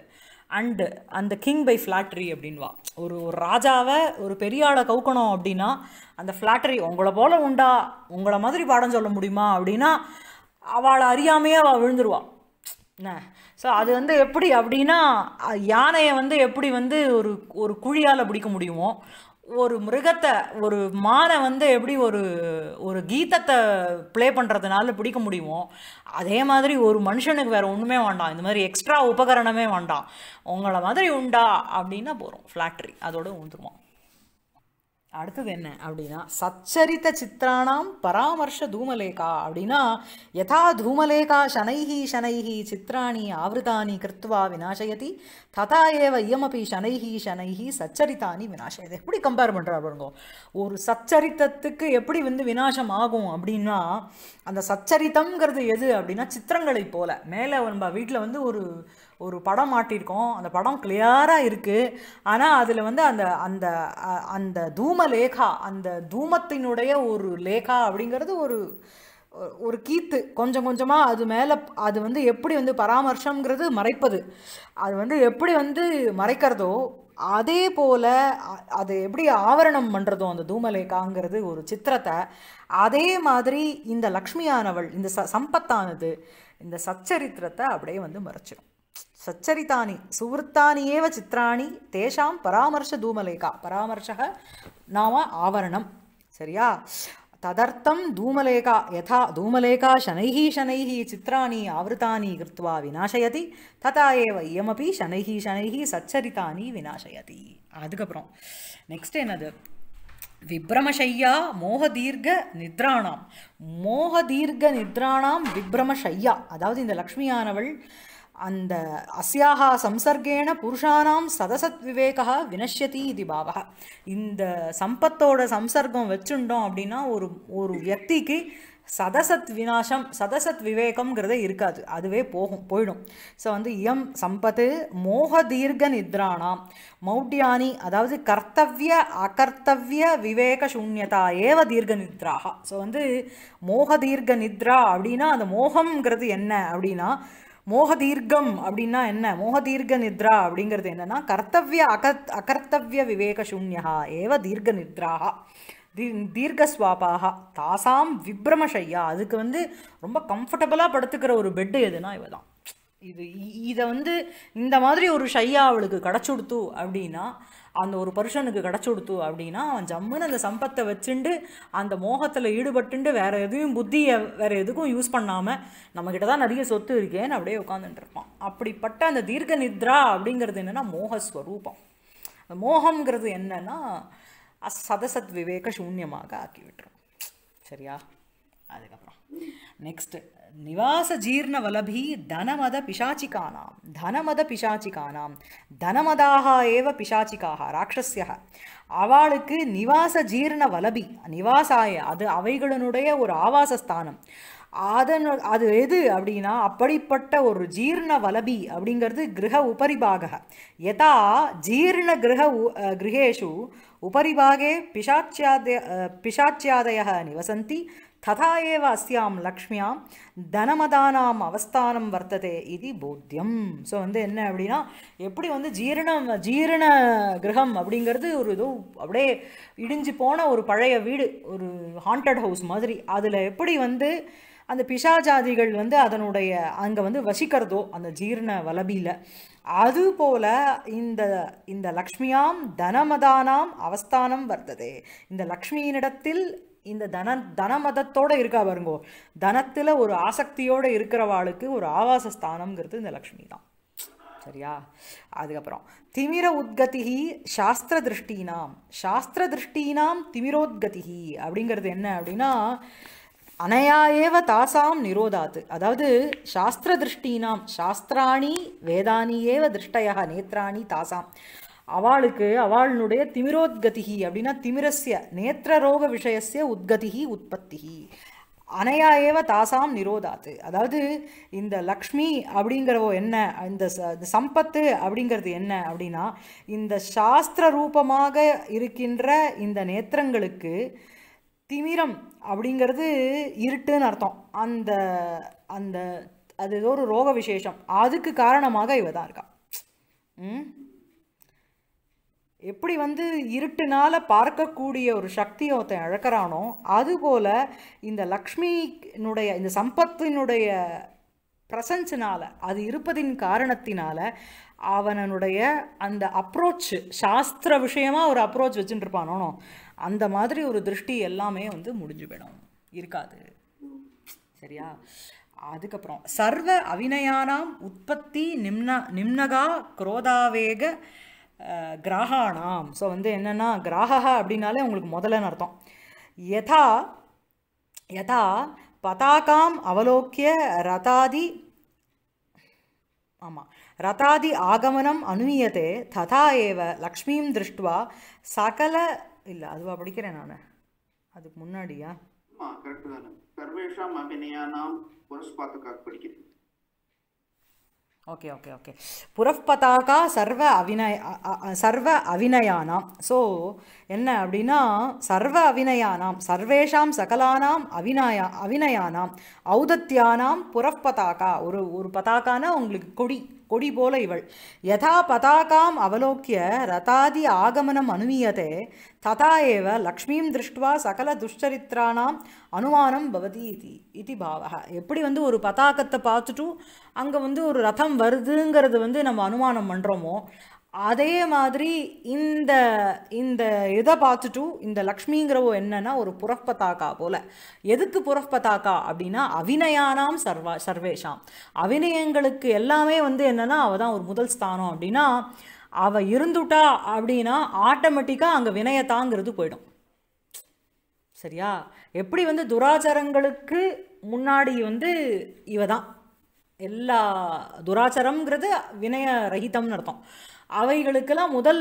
and அந்த கிங் பை ஃப்ளாட்ரி அப்படின்வா ஒரு ஒரு ராஜாவை ஒரு பெரிய ஆளை கவுக்கணும் அப்படின்னா அந்த ஃப்ளாட்டரி உங்களை போல் உண்டா உங்களை மாதிரி பாடம் சொல்ல முடியுமா அப்படின்னா அவளை அறியாமையே அவள் விழுந்துருவாள் என்ன ஸோ அது வந்து எப்படி அப்படின்னா யானையை வந்து எப்படி வந்து ஒரு ஒரு குழியால் பிடிக்க முடியுமோ ஒரு மிருகத்தை ஒரு மானை வந்து எப்படி ஒரு ஒரு கீதத்தை ப்ளே பண்ணுறதுனால பிடிக்க முடியுமோ அதே மாதிரி ஒரு மனுஷனுக்கு வேறு ஒன்றுமே வேண்டாம் இந்த மாதிரி எக்ஸ்ட்ரா உபகரணமே வேண்டாம் உங்களை மாதிரி உண்டா அப்படின்னா போகிறோம் ஃப்ளாட்ரி அதோடு உந்துருவோம் அடுத்தது என்ன அப்படின்னா சச்சரித்த சித்திராணாம் பராமர்ஷ தூமலேகா அப்படின்னா யதா தூமலேகா சனைஹி சனைஹி சித்ராணி ஆவிரதானி கிருத்வா வினாசயதி ததா ஏவ இயமபி சனைஹி சனைஹி சச்சரித்தானி வினாசயதி எப்படி கம்பேர் பண்ணுறா பாருங்க ஒரு சச்சரித்தத்துக்கு எப்படி வந்து வினாசம் ஆகும் அப்படின்னா அந்த சச்சரித்தங்கிறது எது அப்படின்னா சித்திரங்களைப் போல மேலே நம்ம வீட்டில் வந்து ஒரு ஒரு படம் மாட்டியிருக்கோம் அந்த படம் கிளியராக இருக்குது ஆனால் அதில் வந்து அந்த அந்த அந்த தூம லேகா அந்த தூமத்தினுடைய ஒரு லேகா அப்படிங்கிறது ஒரு ஒரு கீத்து கொஞ்சம் கொஞ்சமாக அது மேலே அது வந்து எப்படி வந்து பராமர்சம்ங்கிறது மறைப்பது அது வந்து எப்படி வந்து மறைக்கிறதோ அதே போல் அது எப்படி ஆவரணம் பண்ணுறதோ அந்த தூமலேகாங்கிறது ஒரு சித்திரத்தை அதே மாதிரி இந்த லக்ஷ்மியானவள் இந்த ச சம்பத்தானது இந்த சச்சரித்திரத்தை அப்படியே வந்து மறைச்சிடும் சச்சரித்தானி சுவృత్తాని ஏவ சித்திராணி தேஷாம் பராமர்ஷ தூமலேகா பராமர்ஷக நாம ஆவரணம் சரியா ததர்த்தம் தூமலேகா யதா தூமலேகா சனைஹ சனைஹ சித்திராணி ஆவృతాని கிருத்வா விநாசயதி ததா ஏவ இயமபி சனைஹ சனைஹ சச்சரித்தானி விநாசயதி அதுக்கப்புறம் நெக்ஸ்ட் என்னது விப்ரமசையா மோகதீர்க்க நித்ராணாம் மோகதீர்க்க நித்ராணாம் விப்ரமசையா அதாவது இந்த லக்ஷ்மியானவள் அந்த அஸ்யாக சம்சர்கேன புருஷானாம் சதசத் விவேகா வினஷ்யதி இது பாவா இந்த சம்பத்தோட சம்சர்க்கம் வச்சுட்டோம் அப்படின்னா ஒரு ஒரு வியக்திக்கு சதசத் விநாசம் சதசத் விவேகம்ங்கிறத இருக்காது அதுவே போகும் போயிடும் ஸோ வந்து இயம் சம்பத்து மோக தீர்க்க நித்ரானாம் மௌட்டியானி அதாவது கர்த்தவிய அகர்த்தவிய விவேக சூன்யதா ஏவ தீர்க்க நித்ராகா ஸோ வந்து மோக தீர்க்க நித்ரா அப்படின்னா அந்த மோகம்ங்கிறது என்ன அப்படின்னா மோகதீர்க்கம் அப்படின்னா என்ன மோகதீர்க நித்ரா அப்படிங்கிறது என்னென்னா கர்த்தவிய அக அகர்த்தவிய விவேக சூன்யா ஏவ தீர்க்க நித்ராக தீ தீர்க்கஸ்வாபாக தாசாம் விப்ரமஷையா அதுக்கு வந்து ரொம்ப கம்ஃபர்டபுளாக படுத்துக்கிற ஒரு பெட்டு எதுனா இவ தான் இது இதை வந்து இந்த மாதிரி ஒரு ஷையா அவளுக்கு கொடுத்து அப்படின்னா அந்த ஒரு பருஷனுக்கு கொடுத்து அப்படின்னா அவன் ஜம்முன்னு அந்த சம்பத்தை வச்சுண்டு அந்த மோகத்தில் ஈடுபட்டுண்டு வேறு எதையும் புத்தியை வேறு எதுக்கும் யூஸ் பண்ணாமல் நம்மக்கிட்ட தான் நிறைய சொத்து இருக்கேன்னு அப்படியே இருப்பான் அப்படிப்பட்ட அந்த தீர்க்க நித்ரா அப்படிங்கிறது என்னென்னா மோகஸ்வரூபம் அந்த மோகம்ங்கிறது என்னென்னா சதசத் விவேக சூன்யமாக ஆக்கி விட்டுரும் சரியா அதுக்கப்புறம் நெக்ஸ்ட்டு நிவாச ஜீர்ண வலபி தனமத பிசாச்சிகானாம் தனமத பிசாச்சிகானாம் தனமதாக ஏவ பிசாச்சிக்காக ராட்சஸ்யாக அவளுக்கு நிவாச ஜீர்ண வலபி நிவாசாய அது அவைகளினுடைய ஒரு ஆவாசஸ்தானம் அதன் அது எது அப்படின்னா அப்படிப்பட்ட ஒரு ஜீர்ண வலபி அப்படிங்கிறது கிரக உபரிபாக யதா ஜீர்ண கிரக உ கிரகேஷு உபரிபாகே பிசாச்சியாதய பிசாச்சியாதய நிவசந்தி ததா ஏவ அஸ்யாம் லக்ஷ்மியாம் தனமதானாம் அவஸ்தானம் வர்த்ததே இது போத்தியம் ஸோ வந்து என்ன அப்படின்னா எப்படி வந்து ஜீரணம் ஜீரண கிரகம் அப்படிங்கிறது ஒரு இதோ அப்படியே இடிஞ்சு போன ஒரு பழைய வீடு ஒரு ஹாண்டட் ஹவுஸ் மாதிரி அதில் எப்படி வந்து அந்த பிஷாஜாதிகள் வந்து அதனுடைய அங்கே வந்து வசிக்கிறதோ அந்த ஜீர்ண வலபியில் அதுபோல இந்த இந்த லக்ஷ்மியாம் தனமதானாம் அவஸ்தானம் வர்த்ததே இந்த லக்ஷ்மியினிடத்தில் இந்த தன தன மதத்தோடு இருக்கா பாருங்கோ தனத்தில் ஒரு ஆசக்தியோடு இருக்கிறவாளுக்கு ஒரு ஆவாச ஸ்தானம்ங்கிறது இந்த லக்ஷ்மி தான் சரியா அதுக்கப்புறம் திமிர உத்கதிகி சாஸ்திர திருஷ்டினாம் சாஸ்திர திருஷ்டினாம் திமிரோத்கதிகி அப்படிங்கிறது என்ன அப்படின்னா அனையா ஏவ தாசாம் நிரோதாத்து அதாவது சாஸ்திர திருஷ்டினாம் சாஸ்திராணி வேதானியேவ ஏவ திருஷ்டயா நேத்ராணி தாசாம் அவளுக்கு அவளுடைய திமிரோத்கதிகி அப்படின்னா திமிரஸ்ய நேத்திரரோக விஷயசிய உத்கதிகி உற்பத்திகி அனையா ஏவ தாசாம் நிரோதாத்து அதாவது இந்த லக்ஷ்மி அப்படிங்கிறவோ என்ன இந்த சம்பத்து அப்படிங்கிறது என்ன அப்படின்னா இந்த சாஸ்திர ரூபமாக இருக்கின்ற இந்த நேத்திரங்களுக்கு திமிரம் அப்படிங்கிறது இருட்டுன்னு அர்த்தம் அந்த அந்த அது ஏதோ ஒரு ரோக விசேஷம் அதுக்கு காரணமாக இவ தான் இருக்கா ம் எப்படி வந்து இருட்டுனால் பார்க்கக்கூடிய ஒரு சக்தியை ஒருத்தன் இழக்கிறானோ அதுபோல் இந்த லக்ஷ்மியினுடைய இந்த சம்பத்தினுடைய ப்ரசன்ஸினால் அது இருப்பதின் காரணத்தினால் அவனனுடைய அந்த அப்ரோச்சு சாஸ்திர விஷயமாக ஒரு அப்ரோச் வச்சுட்டு இருப்பானோனோ அந்த மாதிரி ஒரு திருஷ்டி எல்லாமே வந்து முடிஞ்சு போயிடும் இருக்காது சரியா அதுக்கப்புறம் சர்வ அவினயானாம் உற்பத்தி நிம்ன நிம்னகா குரோதாவேக கிராகானாம் ஸோ வந்து என்னென்னா கிராகா அப்படின்னாலே உங்களுக்கு முதலன்னு அர்த்தம் யதா யதா பதாகாம் அவலோக்கிய ரதாதி ஆமாம் ரதாதி ஆகமனம் அனுயத்தே ததா ஏவ லக்ஷ்மியும் திருஷ்டுவா சகல இல்லை அதுவா படிக்கிறேன் நான் அதுக்கு முன்னாடியா படிக்கிறேன் ஓகே ஓகே ஓகே புறப்பதாகா சர்வ அவினய சர்வ அவினயானாம் ஸோ என்ன அப்படின்னா சர்வ அவினயானாம் சர்வேஷாம் சகலானாம் அவினயா அவினயானாம் ஔதத்தியானாம் புறப்பதாகா ஒரு ஒரு பதாக்கான உங்களுக்கு கொடி கொடி போல இவள் யதா பதாகாம் அவலோக்கிய ரதாதி ஆகமனம் அனுமீயதே ததா ஏவ லக்ஷ்மீம் திருஷ்டுவா சகல துஷ்சரித்திரானாம் அனுமானம் பவதி இது இது எப்படி வந்து ஒரு பதாகத்தை பார்த்துட்டும் அங்கே வந்து ஒரு ரதம் வருதுங்கிறது வந்து நம்ம அனுமானம் பண்ணுறோமோ அதே மாதிரி இந்த இந்த இதை பார்த்துட்டும் இந்த லக்ஷ்மிங்கிறவோ என்னன்னா ஒரு புறப்பதாக்கா போல எதுக்கு புறப்பதாக்கா அப்படின்னா அவினயானாம் சர்வா சர்வேஷாம் அவிநயங்களுக்கு எல்லாமே வந்து என்னன்னா அவள் தான் ஒரு முதல் ஸ்தானம் அப்படின்னா அவள் இருந்துட்டா அப்படின்னா ஆட்டோமேட்டிக்காக அங்கே வினயத்தாங்கிறது போயிடும் சரியா எப்படி வந்து துராச்சாரங்களுக்கு முன்னாடி வந்து இவ தான் எல்லா துராச்சரம்ங்கிறது வினய ரஹிதம்னு அர்த்தம் அவைகளுக்கெல்லாம் முதல்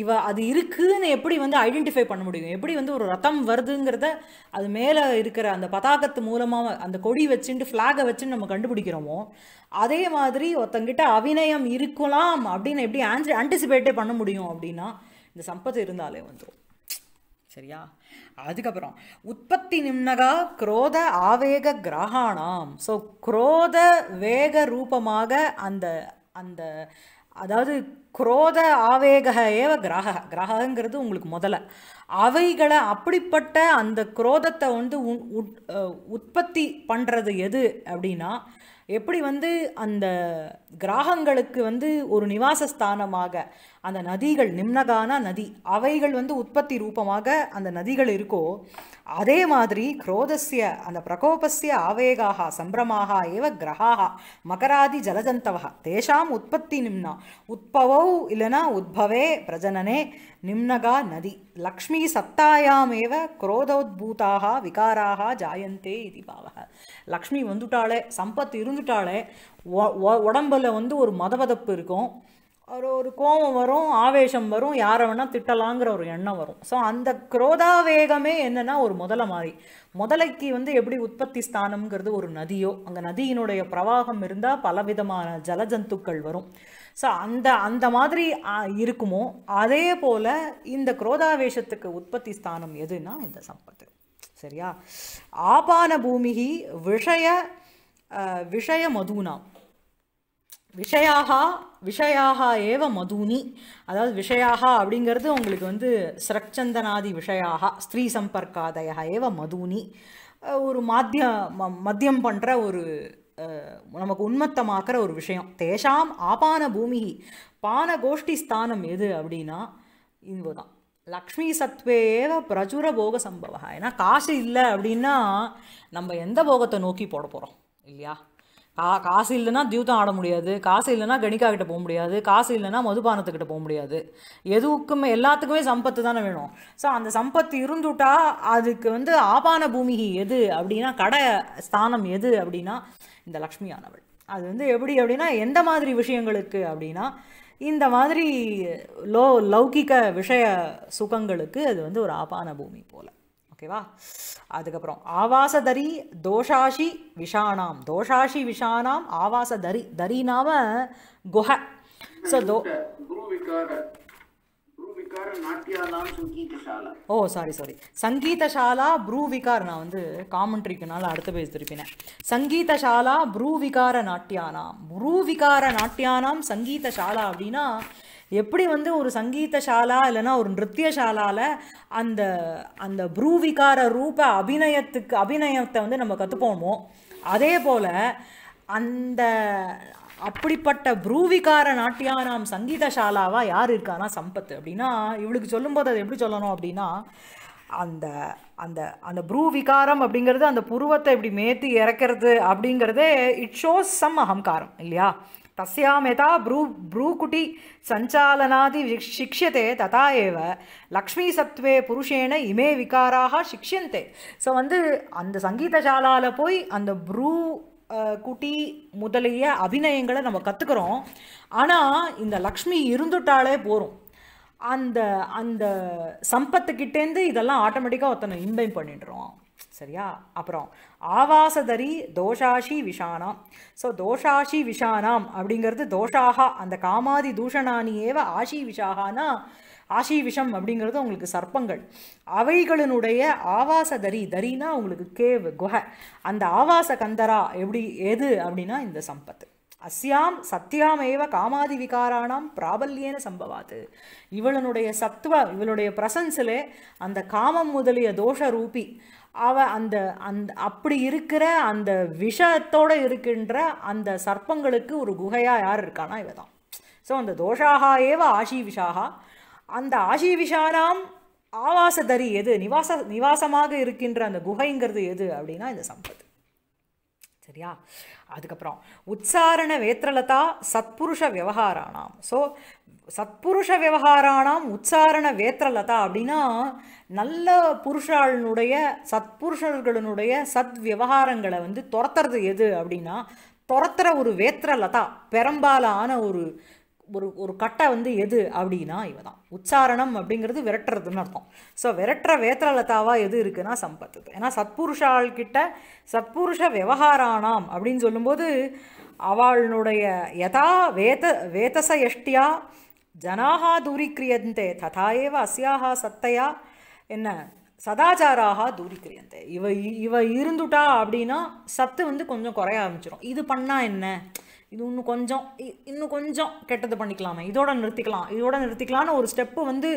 இவ அது இருக்குதுன்னு எப்படி வந்து ஐடென்டிஃபை பண்ண முடியும் எப்படி வந்து ஒரு ரத்தம் வருதுங்கிறத அது மேலே இருக்கிற அந்த பதாகத்து மூலமாக அந்த கொடி வச்சுட்டு ஃப்ளாகை வச்சுன்னு நம்ம கண்டுபிடிக்கிறோமோ அதே மாதிரி ஒருத்தங்கிட்ட அவிநயம் இருக்கலாம் அப்படின்னு எப்படி ஆன்சி ஆன்டிசிபேட்டே பண்ண முடியும் அப்படின்னா இந்த சம்பத்து இருந்தாலே வந்துடும் சரியா அதுக்கப்புறம் உற்பத்தி நிம்னகா குரோத ஆவேக கிரகாணாம் ஸோ குரோத வேக ரூபமாக அந்த அந்த அதாவது குரோத ஆவேக ஏவ கிரக கிரகங்கிறது உங்களுக்கு முதல்ல அவைகளை அப்படிப்பட்ட அந்த குரோதத்தை வந்து உற்பத்தி பண்ணுறது எது அப்படின்னா எப்படி வந்து அந்த கிராகங்களுக்கு வந்து ஒரு நிவாச ஸ்தானமாக அந்த நதிகள் நிம்னகான நதி அவைகள் வந்து உற்பத்தி ரூபமாக அந்த நதிகள் இருக்கோ அதே மாதிரி குரோதஸ்ய அந்த பிரகோபஸ்ய ஆவேகாக சம்பிரமாக ஏவ கிரகாக மகராதி ஜலஜந்தவா தேஷாம் உற்பத்தி நிம்னா உத்பவோ இல்லைனா உத்பவே பிரஜனனே நிம்னகா நதி லக்ஷ்மி சத்தாயாமேவ குரோதோத்பூதாக விகாராக ஜாயந்தே இது பாவக லக்ஷ்மி வந்துட்டாலே சம்பத் இருந்துட்டாலே உடம்பில் வந்து ஒரு மதவதப்பு இருக்கும் ஒரு ஒரு கோபம் வரும் ஆவேசம் வரும் யாரை வேணால் திட்டலாங்கிற ஒரு எண்ணம் வரும் ஸோ அந்த குரோதாவேகமே என்னென்னா ஒரு முதலை மாதிரி முதலைக்கு வந்து எப்படி உற்பத்தி ஸ்தானம்ங்கிறது ஒரு நதியோ அங்கே நதியினுடைய பிரவாகம் இருந்தால் பலவிதமான ஜலஜந்துக்கள் வரும் ஸோ அந்த அந்த மாதிரி இருக்குமோ அதே போல் இந்த குரோதாவேஷத்துக்கு உற்பத்தி ஸ்தானம் எதுனா இந்த சம்பத்து சரியா ஆபான பூமிகி விஷய விஷய மதுனாம் விஷயாக விஷயாக ஏவ மதுனி அதாவது விஷயாக அப்படிங்கிறது உங்களுக்கு வந்து சிரக்சந்தனாதி விஷயாக ஸ்திரீ சம்பர்க்காதய ஏவ மதுனி ஒரு மாத்திய மத்தியம் பண்ணுற ஒரு நமக்கு உண்மத்தமாக்குற ஒரு விஷயம் தேஷாம் ஆபான பூமி பான கோஷ்டி ஸ்தானம் எது அப்படின்னா இதுதான் லக்ஷ்மி சத்வேவ பிரச்சுர போக சம்பவம் ஏன்னா காசு இல்லை அப்படின்னா நம்ம எந்த போகத்தை நோக்கி போட போகிறோம் இல்லையா கா காசு இல்லைன்னா தியூதம் ஆட முடியாது காசு இல்லைன்னா கணிக்கா கிட்ட போக முடியாது காசு இல்லைன்னா மதுபானத்துக்கிட்ட போக முடியாது எதுவுக்குமே எல்லாத்துக்குமே சம்பத்து தானே வேணும் ஸோ அந்த சம்பத்து இருந்துட்டா அதுக்கு வந்து ஆபான பூமிகி எது அப்படின்னா கடை ஸ்தானம் எது அப்படின்னா இந்த லக்ஷ்மியானவள் அது வந்து எப்படி அப்படின்னா எந்த மாதிரி விஷயங்களுக்கு அப்படின்னா இந்த மாதிரி லோ லௌகிக விஷய சுகங்களுக்கு அது வந்து ஒரு ஆபான பூமி போல் ஓகேவா அதுக்கப்புறம் ஆவாசதரி தோஷாஷி விஷானாம் தோஷாஷி விஷானாம் ஆவாச தரி தரினாம குஹ ஸோ ஓ சாரி சாரி சங்கீதசாலா விகார் நான் வந்து காமெண்ட்ரிக்குனால அடுத்த பேஜ் திருப்பினேன் சங்கீதசாலா ப்ரூ ப்ரூவிகார நாட்டியானாம் விகார நாட்டியானாம் சங்கீதசாலா அப்படின்னா எப்படி வந்து ஒரு சங்கீத சாலா இல்லைனா ஒரு நிருத்திய சாலாவில் அந்த அந்த புரூவிகார ரூப அபிநயத்துக்கு அபிநயத்தை வந்து நம்ம கற்றுப்போமோ அதே போல் அந்த அப்படிப்பட்ட புரூவிகார நாட்டியா நாம் சங்கீத சாலாவாக யார் இருக்கானா சம்பத் அப்படின்னா இவளுக்கு சொல்லும்போது அதை எப்படி சொல்லணும் அப்படின்னா அந்த அந்த அந்த ப்ரூ விகாரம் அப்படிங்கிறது அந்த புருவத்தை இப்படி மேத்தி இறக்கிறது அப்படிங்கிறதே இட் ஷோஸ் சம் அகங்காரம் இல்லையா तस्यां ப்ரூ ப்ரூகுட்டி சஞ்சாலனாதி சிக்ஷியதே ததா ஏவ லக்ஷ்மி சத்வே புருஷேன இமே விகாராக சிக்ஷியந்தே ஸோ வந்து அந்த சங்கீதசாலாவில் போய் அந்த ப்ரூ குட்டி முதலிய அபிநயங்களை நம்ம கற்றுக்குறோம் ஆனால் இந்த லக்ஷ்மி இருந்துட்டாலே போகிறோம் அந்த அந்த சம்பத்துக்கிட்டேருந்து இதெல்லாம் ஆட்டோமேட்டிக்காக ஒருத்தனை இன்பைம் பண்ணிடுறோம் சரியா அப்புறம் ஆவாசதரி தோஷாஷி விஷானாம் ஸோ தோஷாஷி விஷானாம் அப்படிங்கிறது தோஷாகா அந்த காமாதி தூஷணானியேவ ஆஷி விஷாகானா ஆஷி விஷம் அப்படிங்கிறது உங்களுக்கு சர்ப்பங்கள் அவைகளினுடைய ஆவாச தரி தரினா உங்களுக்கு கேவ் குஹ அந்த ஆவாச கந்தரா எப்படி எது அப்படின்னா இந்த சம்பத்து அஸ்யாம் சத்தியாமேவ காமாதி விகாராணாம் பிராபல்யேன சம்பவாத்து இவளனுடைய சத்துவ இவளுடைய பிரசன்ஸில் அந்த காமம் முதலிய தோஷ ரூபி அவ அந்த அந்த அப்படி இருக்கிற அந்த விஷத்தோடு இருக்கின்ற அந்த சர்ப்பங்களுக்கு ஒரு குகையாக யார் இருக்கானா இவ தான் ஸோ அந்த தோஷாகா ஏவ ஆஷி விஷாகா அந்த ஆஷி விஷாராம் ஆவாசதரி எது நிவாச நிவாசமாக இருக்கின்ற அந்த குகைங்கிறது எது அப்படின்னா இந்த சம்பத்து சரியா அதுக்கப்புறம் உச்சாரண வேத்திரலதா சத்புருஷ விவகாராணாம் ஸோ சத்புருஷ விவகாராணாம் உச்சாரண வேத்திரலதா அப்படின்னா நல்ல புருஷாளனுடைய சத்புருஷர்களுடைய சத் விவகாரங்களை வந்து துரத்துறது எது அப்படின்னா துரத்துற ஒரு வேத்திரலதா பெரும்பாலான ஒரு ஒரு ஒரு கட்டை வந்து எது அப்படின்னா இவ தான் உச்சாரணம் அப்படிங்கிறது விரட்டுறதுன்னு அர்த்தம் ஸோ விரட்டுற வேத்திரலதாவாக எது இருக்குன்னா சம்பத்து ஏன்னா சத்புருஷாள்கிட்ட கிட்ட சத்புருஷ விவகாரானாம் அப்படின்னு சொல்லும்போது அவளுடைய யதா வேத வேதச எஷ்டியா ஜனாகா தூரிக்கிரியந்தே ததா ஏவ அஸ்யாகா சத்தையா என்ன சதாச்சாராக தூரிக்கிரியந்தே இவ இவ இருந்துட்டா அப்படின்னா சத்து வந்து கொஞ்சம் குறைய ஆரம்பிச்சிடும் இது பண்ணால் என்ன இது இன்னும் கொஞ்சம் இன்னும் கொஞ்சம் கெட்டது பண்ணிக்கலாமே இதோட நிறுத்திக்கலாம் இதோட நிறுத்திக்கலாம்னு ஒரு ஸ்டெப்பு வந்து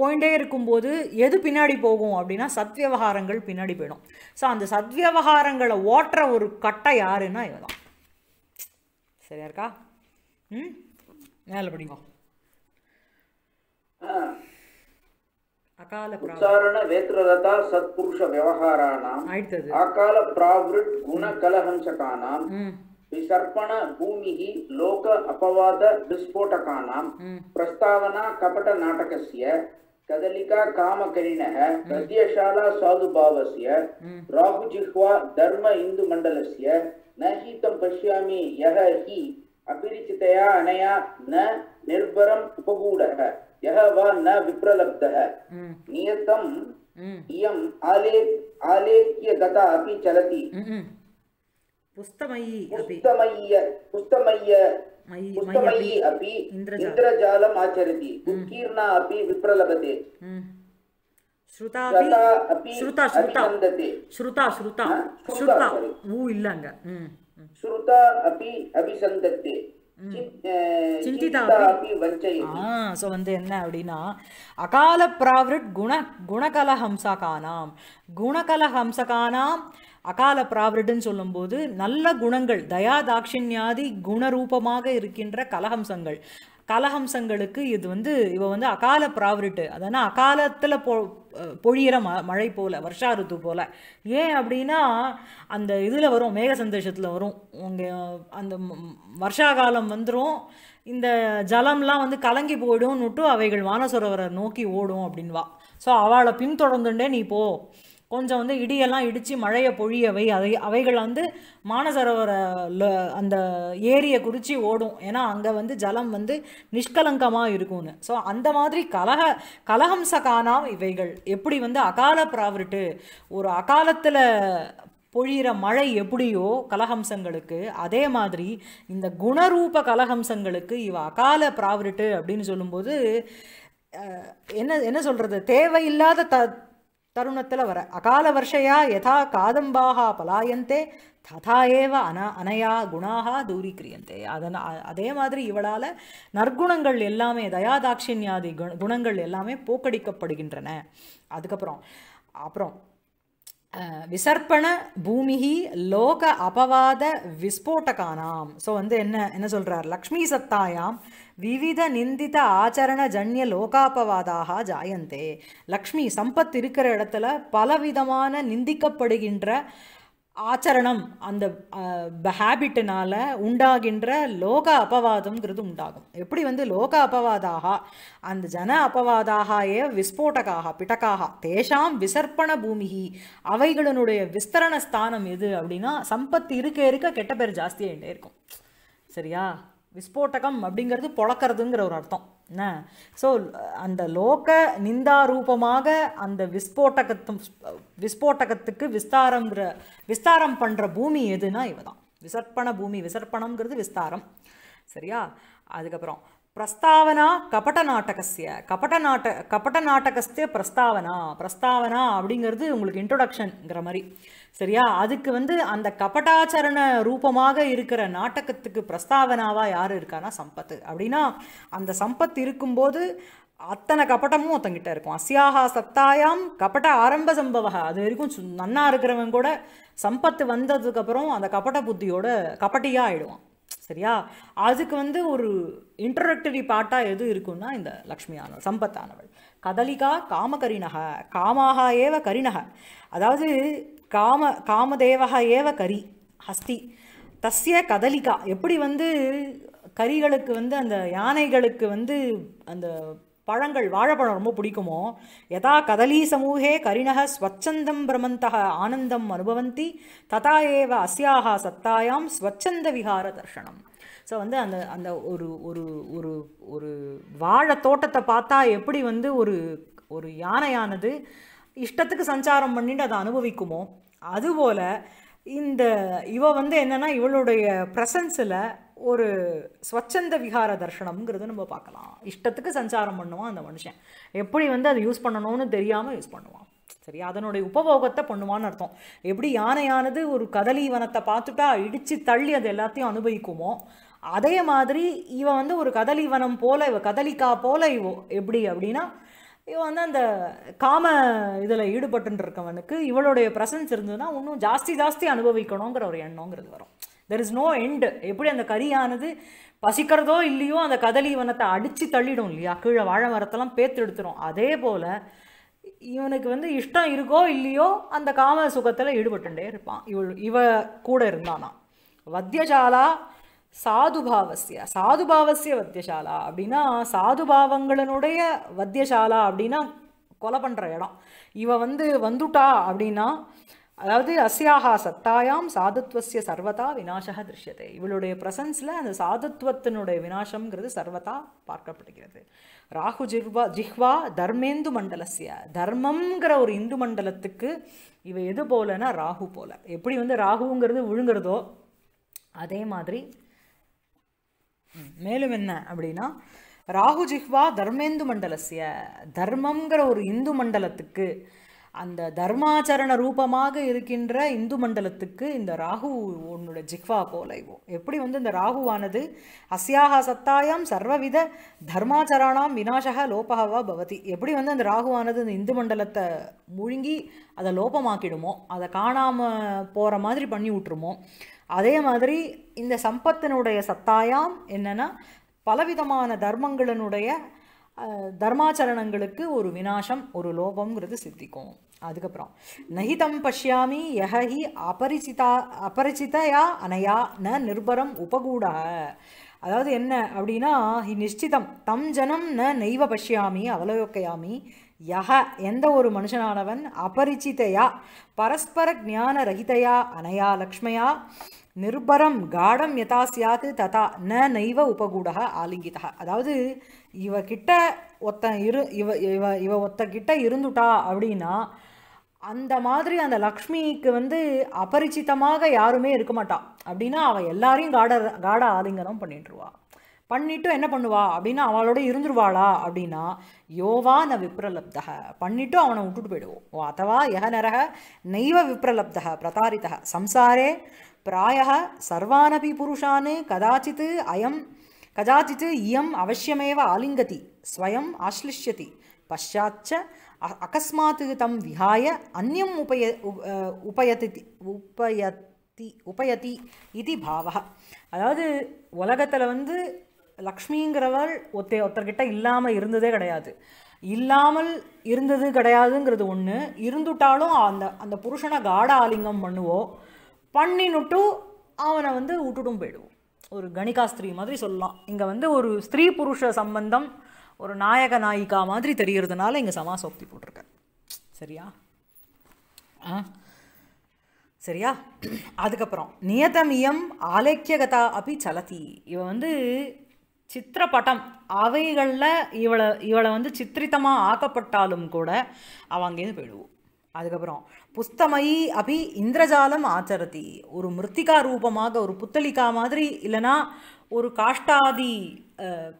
போயிட்டே இருக்கும்போது எது பின்னாடி போகும் அப்படின்னா சத்வியவகாரங்கள் பின்னாடி போயிடும் ஸோ அந்த சத்வியவகாரங்களை ஓட்டுற ஒரு கட்டை யாருன்னா இவ சரியா இருக்கா ம் மேலே படிங்க அகால உச்சாரண வேத்ரதா அடுத்தது அகால குண கலஹம்சகானாம் विसर्पण भूमि ही लोक अपवाद विस्फोट का नाम हम्म। प्रस्तावना कपट नाटक कदलिका काम करीन है हम्म। प्रत्यशाला साधु भाव से हम्म। राहु जिह्वा धर्म हिन्दुमण्डलस्य मंडल से तं पश्यामि यः हि अपरिचितया अनया न उपगूढ है यह वा न विप्रलब्धः नियतम् इयम् आले आलेख्य गता अपि चलति புஸ்தமயி புஸ்தமய்ய புஸ்தமய்ய புஸ்தமயி அபி இந்திரஜாலம் ஆச்சரிதி உத்கீர்ணா அபி விப்ரலபதே அகால பிராவிருட் குண குணகலஹம்சகானாம் குணகலஹம்சகானாம் அகால பிராவிடுன்னு சொல்லும்போது நல்ல குணங்கள் தயா தாட்சிணியாதி குணரூபமாக இருக்கின்ற கலஹம்சங்கள் கலஹம்சங்களுக்கு இது வந்து இவ வந்து அகால பிராவிரிட்டு அதனால் அகாலத்தில் பொ பொழியிற ம மழை போல் வருஷா ருத்து போல் ஏன் அப்படின்னா அந்த இதில் வரும் மேக சந்தோஷத்தில் வரும் உங்கள் அந்த வருஷா காலம் வந்துடும் இந்த ஜலம்லாம் வந்து கலங்கி போயிடும்னுட்டு அவைகள் வானசுரவரை நோக்கி ஓடும் அப்படின்வா ஸோ அவளை பின்தொடர்ந்துட்டே நீ போ கொஞ்சம் வந்து இடியெல்லாம் இடித்து மழையை பொழியவை அதை அவைகள் வந்து மானசரோவர அந்த ஏரியை குறித்து ஓடும் ஏன்னா அங்கே வந்து ஜலம் வந்து நிஷ்கலங்கமாக இருக்கும்னு ஸோ அந்த மாதிரி கலக கலஹம்சகானா இவைகள் எப்படி வந்து அகால பிராவிட்டு ஒரு அகாலத்தில் பொழியிற மழை எப்படியோ கலஹம்சங்களுக்கு அதே மாதிரி இந்த குணரூப கலகம்சங்களுக்கு இவ அகால பிராவிட்டு அப்படின்னு சொல்லும்போது என்ன என்ன சொல்கிறது தேவையில்லாத த தருணத்தில் வர அகால வருஷையா யதா காதம்பாக பலாயந்தே ததா ஏவ அன அனையா குணாக தூரிக்கிரியந்தே அதன் அதே மாதிரி இவளால் நற்குணங்கள் எல்லாமே தயாதாட்சிணியாதி குண குணங்கள் எல்லாமே போக்கடிக்கப்படுகின்றன அதுக்கப்புறம் அப்புறம் விசர்ப்பண பூமிகி லோக அபவாத விஸ்போட்டகானாம் ஸோ வந்து என்ன என்ன சொல்கிறார் லக்ஷ்மி சத்தாயாம் விவித ஆச்சரண ஜன்ய லோகாபவாதாக ஜாயந்தே லக்ஷ்மி சம்பத் இருக்கிற இடத்துல பலவிதமான நிந்திக்கப்படுகின்ற ஆச்சரணம் அந்த ஹேபிட்டினால் உண்டாகின்ற லோக அபவாதம்ங்கிறது உண்டாகும் எப்படி வந்து லோக அபவாதாக அந்த ஜன அபவாதாக ஏ விஸ்போட்டகாக பிட்டகாக தேஷாம் விசர்ப்பண பூமிகி அவைகளினுடைய விஸ்தரண ஸ்தானம் எது அப்படின்னா சம்பத்து இருக்க இருக்க கெட்ட பேர் ஜாஸ்தியாகிட்டே இருக்கும் சரியா விஸ்போட்டகம் அப்படிங்கிறது பொழக்கிறதுங்கிற ஒரு அர்த்தம் என்ன ஸோ அந்த லோக நிந்தா ரூபமாக அந்த விஸ்போட்டகத்தும் விஸ்போட்டகத்துக்கு விஸ்தாரங்கிற விஸ்தாரம் பண்ணுற பூமி எதுனா இவ தான் விசர்ப்பண பூமி விசர்ப்பணங்கிறது விஸ்தாரம் சரியா அதுக்கப்புறம் பிரஸ்தாவனா கபட நாட்ட கபட கபடநாட்டகஸ்தே பிரஸ்தாவனா பிரஸ்தாவனா அப்படிங்கிறது உங்களுக்கு இன்ட்ரொடக்ஷன்ங்கிற மாதிரி சரியா அதுக்கு வந்து அந்த கபட்டாச்சரண ரூபமாக இருக்கிற நாட்டகத்துக்கு பிரஸ்தாவனாவாக யார் இருக்கானா சம்பத்து அப்படின்னா அந்த சம்பத் இருக்கும்போது அத்தனை கபட்டமும் ஒருத்தங்கிட்ட இருக்கும் அசியாகா சத்தாயாம் கபட ஆரம்ப சம்பவ அது வரைக்கும் நன்னா இருக்கிறவங்க கூட சம்பத்து வந்ததுக்கப்புறம் அந்த கபட புத்தியோட கபட்டியாக ஆயிடுவான் சரியா அதுக்கு வந்து ஒரு இன்ட்ரடக்டரி பாட்டாக எது இருக்குன்னா இந்த லக்ஷ்மியானவள் சம்பத்தானவள் கதலிகா காம கரிணக காமாக ஏவ கரிணக அதாவது காம காமதேவக ஏவ கரி ஹஸ்தி தஸ்ய கதலிகா எப்படி வந்து கரிகளுக்கு வந்து அந்த யானைகளுக்கு வந்து அந்த பழங்கள் வாழைப்பழம் ரொம்ப பிடிக்குமோ யதா கதலீ சமூகே கரிணக ஸ்வச்சந்தம் பிரமந்த ஆனந்தம் அனுபவந்தி ததா ஏவ அசியாக சத்தாயாம் ஸ்வச்சந்த விகார தர்ஷனம் ஸோ வந்து அந்த அந்த ஒரு ஒரு ஒரு ஒரு வாழை தோட்டத்தை பார்த்தா எப்படி வந்து ஒரு ஒரு யானையானது இஷ்டத்துக்கு சஞ்சாரம் பண்ணிட்டு அதை அனுபவிக்குமோ அதுபோல் இந்த இவ வந்து என்னென்னா இவளுடைய ப்ரெசன்ஸில் ஒரு ஸ்வச்சந்த விகார தர்ஷனம்ங்கிறது நம்ம பார்க்கலாம் இஷ்டத்துக்கு சஞ்சாரம் பண்ணுவான் அந்த மனுஷன் எப்படி வந்து அதை யூஸ் பண்ணணும்னு தெரியாமல் யூஸ் பண்ணுவான் சரி அதனுடைய உபபோகத்தை பண்ணுவான்னு அர்த்தம் எப்படி யானையானது ஒரு கதலி வனத்தை பார்த்துட்டா இடித்து தள்ளி அது எல்லாத்தையும் அனுபவிக்குமோ அதே மாதிரி இவன் வந்து ஒரு கதலி வனம் போல் இவ கதலிக்கா போல இவோ எப்படி அப்படின்னா இவன் வந்து அந்த காம இதில் ஈடுபட்டுருக்கவனுக்கு இவளுடைய ப்ரசன்ஸ் இருந்ததுன்னா இன்னும் ஜாஸ்தி ஜாஸ்தி அனுபவிக்கணுங்கிற ஒரு எண்ணங்கிறது வரும் தெர் இஸ் நோ எண்டு எப்படி அந்த கரியானது பசிக்கிறதோ இல்லையோ அந்த கதலி இவனத்தை அடித்து தள்ளிடும் இல்லையா கீழே வாழை மரத்தெல்லாம் பேத்து எடுத்துடும் அதே போல் இவனுக்கு வந்து இஷ்டம் இருக்கோ இல்லையோ அந்த காம சுகத்தில் ஈடுபட்டுட்டே இருப்பான் இவள் இவ கூட இருந்தானா வத்தியசாலா சாதுபாவசிய சாதுபாவசிய வத்தியசாலா அப்படின்னா சாதுபாவங்களினுடைய வத்தியசாலா அப்படின்னா கொலை பண்ணுற இடம் இவ வந்து வந்துட்டா அப்படின்னா அதாவது அஸ்யாகா சத்தாயாம் சாதுத்வசிய சர்வதா விநாசக திருஷ்யத்தை இவளுடைய ப்ரசன்ஸில் அந்த சாதுத்வத்தினுடைய வினாசம்ங்கிறது சர்வதா பார்க்கப்படுகிறது ராகு ஜிஹ்வா ஜிஹ்வா தர்மேந்து மண்டலசிய தர்மம்ங்கிற ஒரு இந்து மண்டலத்துக்கு இவ எது போலன்னா ராகு போல எப்படி வந்து ராகுங்கிறது விழுங்கிறதோ அதே மாதிரி மேலும் என்ன அப்படின்னா ராகு ஜிஹ்வா தர்மேந்து மண்டலசிய தர்மம்ங்கிற ஒரு இந்து மண்டலத்துக்கு அந்த தர்மாச்சரண ரூபமாக இருக்கின்ற இந்து மண்டலத்துக்கு இந்த ராகு உன்னோட ஜிக்வா இவோ எப்படி வந்து இந்த ராகுவானது அசியாக சத்தாயம் சர்வவித தர்மாச்சரணாம் விநாசக லோபகவா பவதி எப்படி வந்து அந்த ராகுவானது இந்த இந்து மண்டலத்தை முழுங்கி அதை லோபமாக்கிடுமோ அதை காணாமல் போகிற மாதிரி பண்ணி விட்டுருமோ அதே மாதிரி இந்த சம்பத்தினுடைய சத்தாயாம் என்னென்னா பலவிதமான தர்மங்களினுடைய தர்மாச்சரணங்களுக்கு ஒரு விநாசம் ஒரு லோபங்கிறது சித்திக்கும் அதுக்கப்புறம் நகிதம் பஷ்யாமி யஹஹி அபரிச்சிதா அபரிச்சிதையா அனையா ந நிர்பரம் உபகூடா அதாவது என்ன அப்படின்னா ஹி நிச்சிதம் தம் ஜனம் ந நெய்வ பஷ்யாமி அவலோக்கையாமி யஹ எந்த ஒரு மனுஷனானவன் அபரிச்சிதையா பரஸ்பர ஜான ரஹிதையா அனையா லக்ஷ்மையா நிர்பரம் காடம் யதா சியாது ததா ந நெய்வ உபகூடா ஆலிங்கிதா அதாவது இவகிட்ட ஒத்தன் இரு இவ இவ இவ ஒத்தக்கிட்ட இருந்துட்டா அப்படின்னா அந்த மாதிரி அந்த லக்ஷ்மிக்கு வந்து அபரிச்சிதமாக யாருமே இருக்க மாட்டாள் அப்படின்னா அவள் எல்லாரையும் காட காட ஆதிங்கனம் பண்ணிட்டுருவா பண்ணிட்டு என்ன பண்ணுவா அப்படின்னா அவளோட இருந்துருவாளா அப்படின்னா யோவா ந விப்ரலப்தக பண்ணிட்டு அவனை விட்டுட்டு போயிடுவோம் ஓ அத்தவா யக நரக நெய்வ விப்ரலப்தக பிரதாரிதக சம்சாரே பிராய சர்வானபி புருஷான் கதாச்சித் அயம் கதாச்சித் இயம் அவசியமேவ ஆலிங்கதி ஸ்வயம் ஆஸ்லிஷ்யதி பஷாச்ச அகஸ்மாத் தம் விஹாய அந்நியம் உபய உபயதி உபயத்தி உபயதி இது பாவா அதாவது உலகத்தில் வந்து லக்ஷ்மிங்கிறவர் ஒத்தே ஒருத்தர்கிட்ட இல்லாமல் இருந்ததே கிடையாது இல்லாமல் இருந்தது கிடையாதுங்கிறது ஒன்று இருந்துட்டாலும் அந்த அந்த புருஷனை காட ஆலிங்கம் பண்ணுவோம் பண்ணினுட்டு அவனை வந்து விட்டுட்டும் போயிடுவோம் ஒரு கணிகாஸ்திரி மாதிரி சொல்லலாம் இங்கே வந்து ஒரு ஸ்திரீ புருஷ சம்பந்தம் ஒரு நாயக நாயிகா மாதிரி தெரிகிறதுனால இங்கே சமாசோக்தி போட்டிருக்கேன் சரியா ஆ சரியா அதுக்கப்புறம் நியதமியம் ஆலக்கியகதா அப்படி சலத்தி இவ வந்து சித்திரப்படம் அவைகளில் இவளை இவளை வந்து சித்திரித்தமாக ஆக்கப்பட்டாலும் கூட அவங்கேருந்து போயிடுவோம் அதுக்கப்புறம் புஸ்தமயி அபி இந்திரஜாலம் ஆச்சரதி ஒரு மிருத்திகா ரூபமாக ஒரு புத்தளிக்கா மாதிரி இல்லைனா ஒரு காஷ்டாதி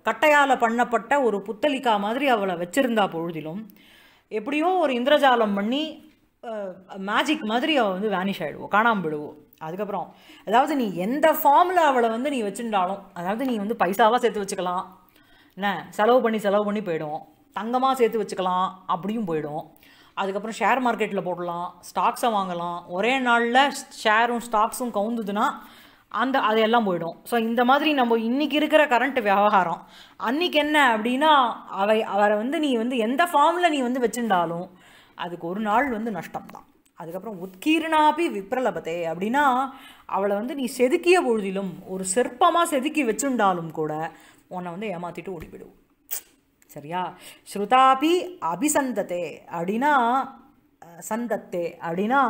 கட்டையால் பண்ணப்பட்ட ஒரு புத்தளிக்கா மாதிரி அவளை வச்சுருந்தா பொழுதிலும் எப்படியும் ஒரு இந்திரஜாலம் பண்ணி மேஜிக் மாதிரி அவள் வந்து வேனிஷ் ஆகிடுவோம் காணாமல் விடுவோம் அதுக்கப்புறம் அதாவது நீ எந்த ஃபார்மில் அவளை வந்து நீ வச்சுருந்தாலும் அதாவது நீ வந்து பைசாவாக சேர்த்து வச்சுக்கலாம் என்ன செலவு பண்ணி செலவு பண்ணி போயிடும் தங்கமாக சேர்த்து வச்சுக்கலாம் அப்படியும் போயிடும் அதுக்கப்புறம் ஷேர் மார்க்கெட்டில் போடலாம் ஸ்டாக்ஸை வாங்கலாம் ஒரே நாளில் ஷேரும் ஸ்டாக்ஸும் கவுந்ததுன்னா அந்த அதையெல்லாம் போயிடும் ஸோ இந்த மாதிரி நம்ம இன்றைக்கி இருக்கிற கரண்ட் விவகாரம் அன்றைக்கி என்ன அப்படின்னா அவை அவரை வந்து நீ வந்து எந்த ஃபார்மில் நீ வந்து வச்சுருந்தாலும் அதுக்கு ஒரு நாள் வந்து நஷ்டம் தான் அதுக்கப்புறம் உத்கீர்ணாபி விப்ரலபதே அப்படின்னா அவளை வந்து நீ செதுக்கிய பொழுதிலும் ஒரு சிற்பமாக செதுக்கி வச்சுருந்தாலும் கூட உன்னை வந்து ஏமாற்றிட்டு ஓடிவிடுவோம் சரியா ஸ்ருதாபி அபிசந்தத்தே அப்படின்னா சந்தத்தே அப்படின்னா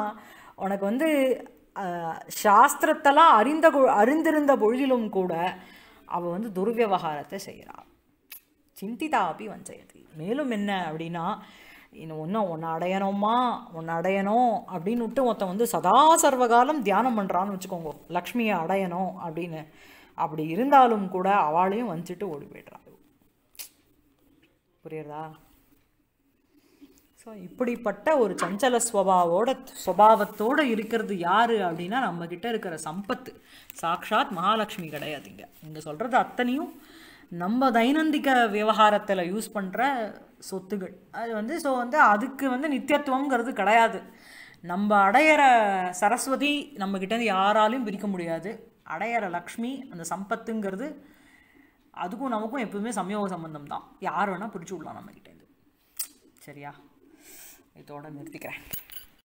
உனக்கு வந்து சாஸ்திரத்தெல்லாம் அறிந்த அறிந்திருந்த பொழுதிலும் கூட அவள் வந்து துர்வியவகாரத்தை செய்கிறாள் சிந்திதாபி வஞ்சயதி மேலும் என்ன அப்படின்னா இன்னும் ஒன்றும் ஒன்று அடையணுமா ஒன்று அடையணும் அப்படின்னு விட்டு ஒருத்தன் வந்து சதா சர்வகாலம் தியானம் பண்ணுறான்னு வச்சுக்கோங்க லக்ஷ்மியை அடையணும் அப்படின்னு அப்படி இருந்தாலும் கூட அவளையும் வஞ்சிட்டு ஓடி போய்ட்றான் புரியுறதா ஸோ இப்படிப்பட்ட ஒரு சஞ்சல ஸ்வபாவோட ஸ்வபாவத்தோடு இருக்கிறது யார் அப்படின்னா நம்மக்கிட்ட இருக்கிற சம்பத்து சாக்ஷாத் மகாலட்சுமி கிடையாதுங்க நீங்கள் சொல்கிறது அத்தனையும் நம்ம தைனந்திக விவகாரத்தில் யூஸ் பண்ணுற சொத்துகள் அது வந்து ஸோ வந்து அதுக்கு வந்து நித்தியத்துவங்கிறது கிடையாது நம்ம அடையிற சரஸ்வதி நம்மக்கிட்டேருந்து யாராலையும் பிரிக்க முடியாது அடையிற லக்ஷ்மி அந்த சம்பத்துங்கிறது அதுக்கும் நமக்கும் எப்பவுமே சமயோக சம்பந்தம் தான் யார் வேணால் பிடிச்சி விடலாம் நம்மக்கிட்டேருந்து சரியா இதோட நிறுத்திக்கிறேன்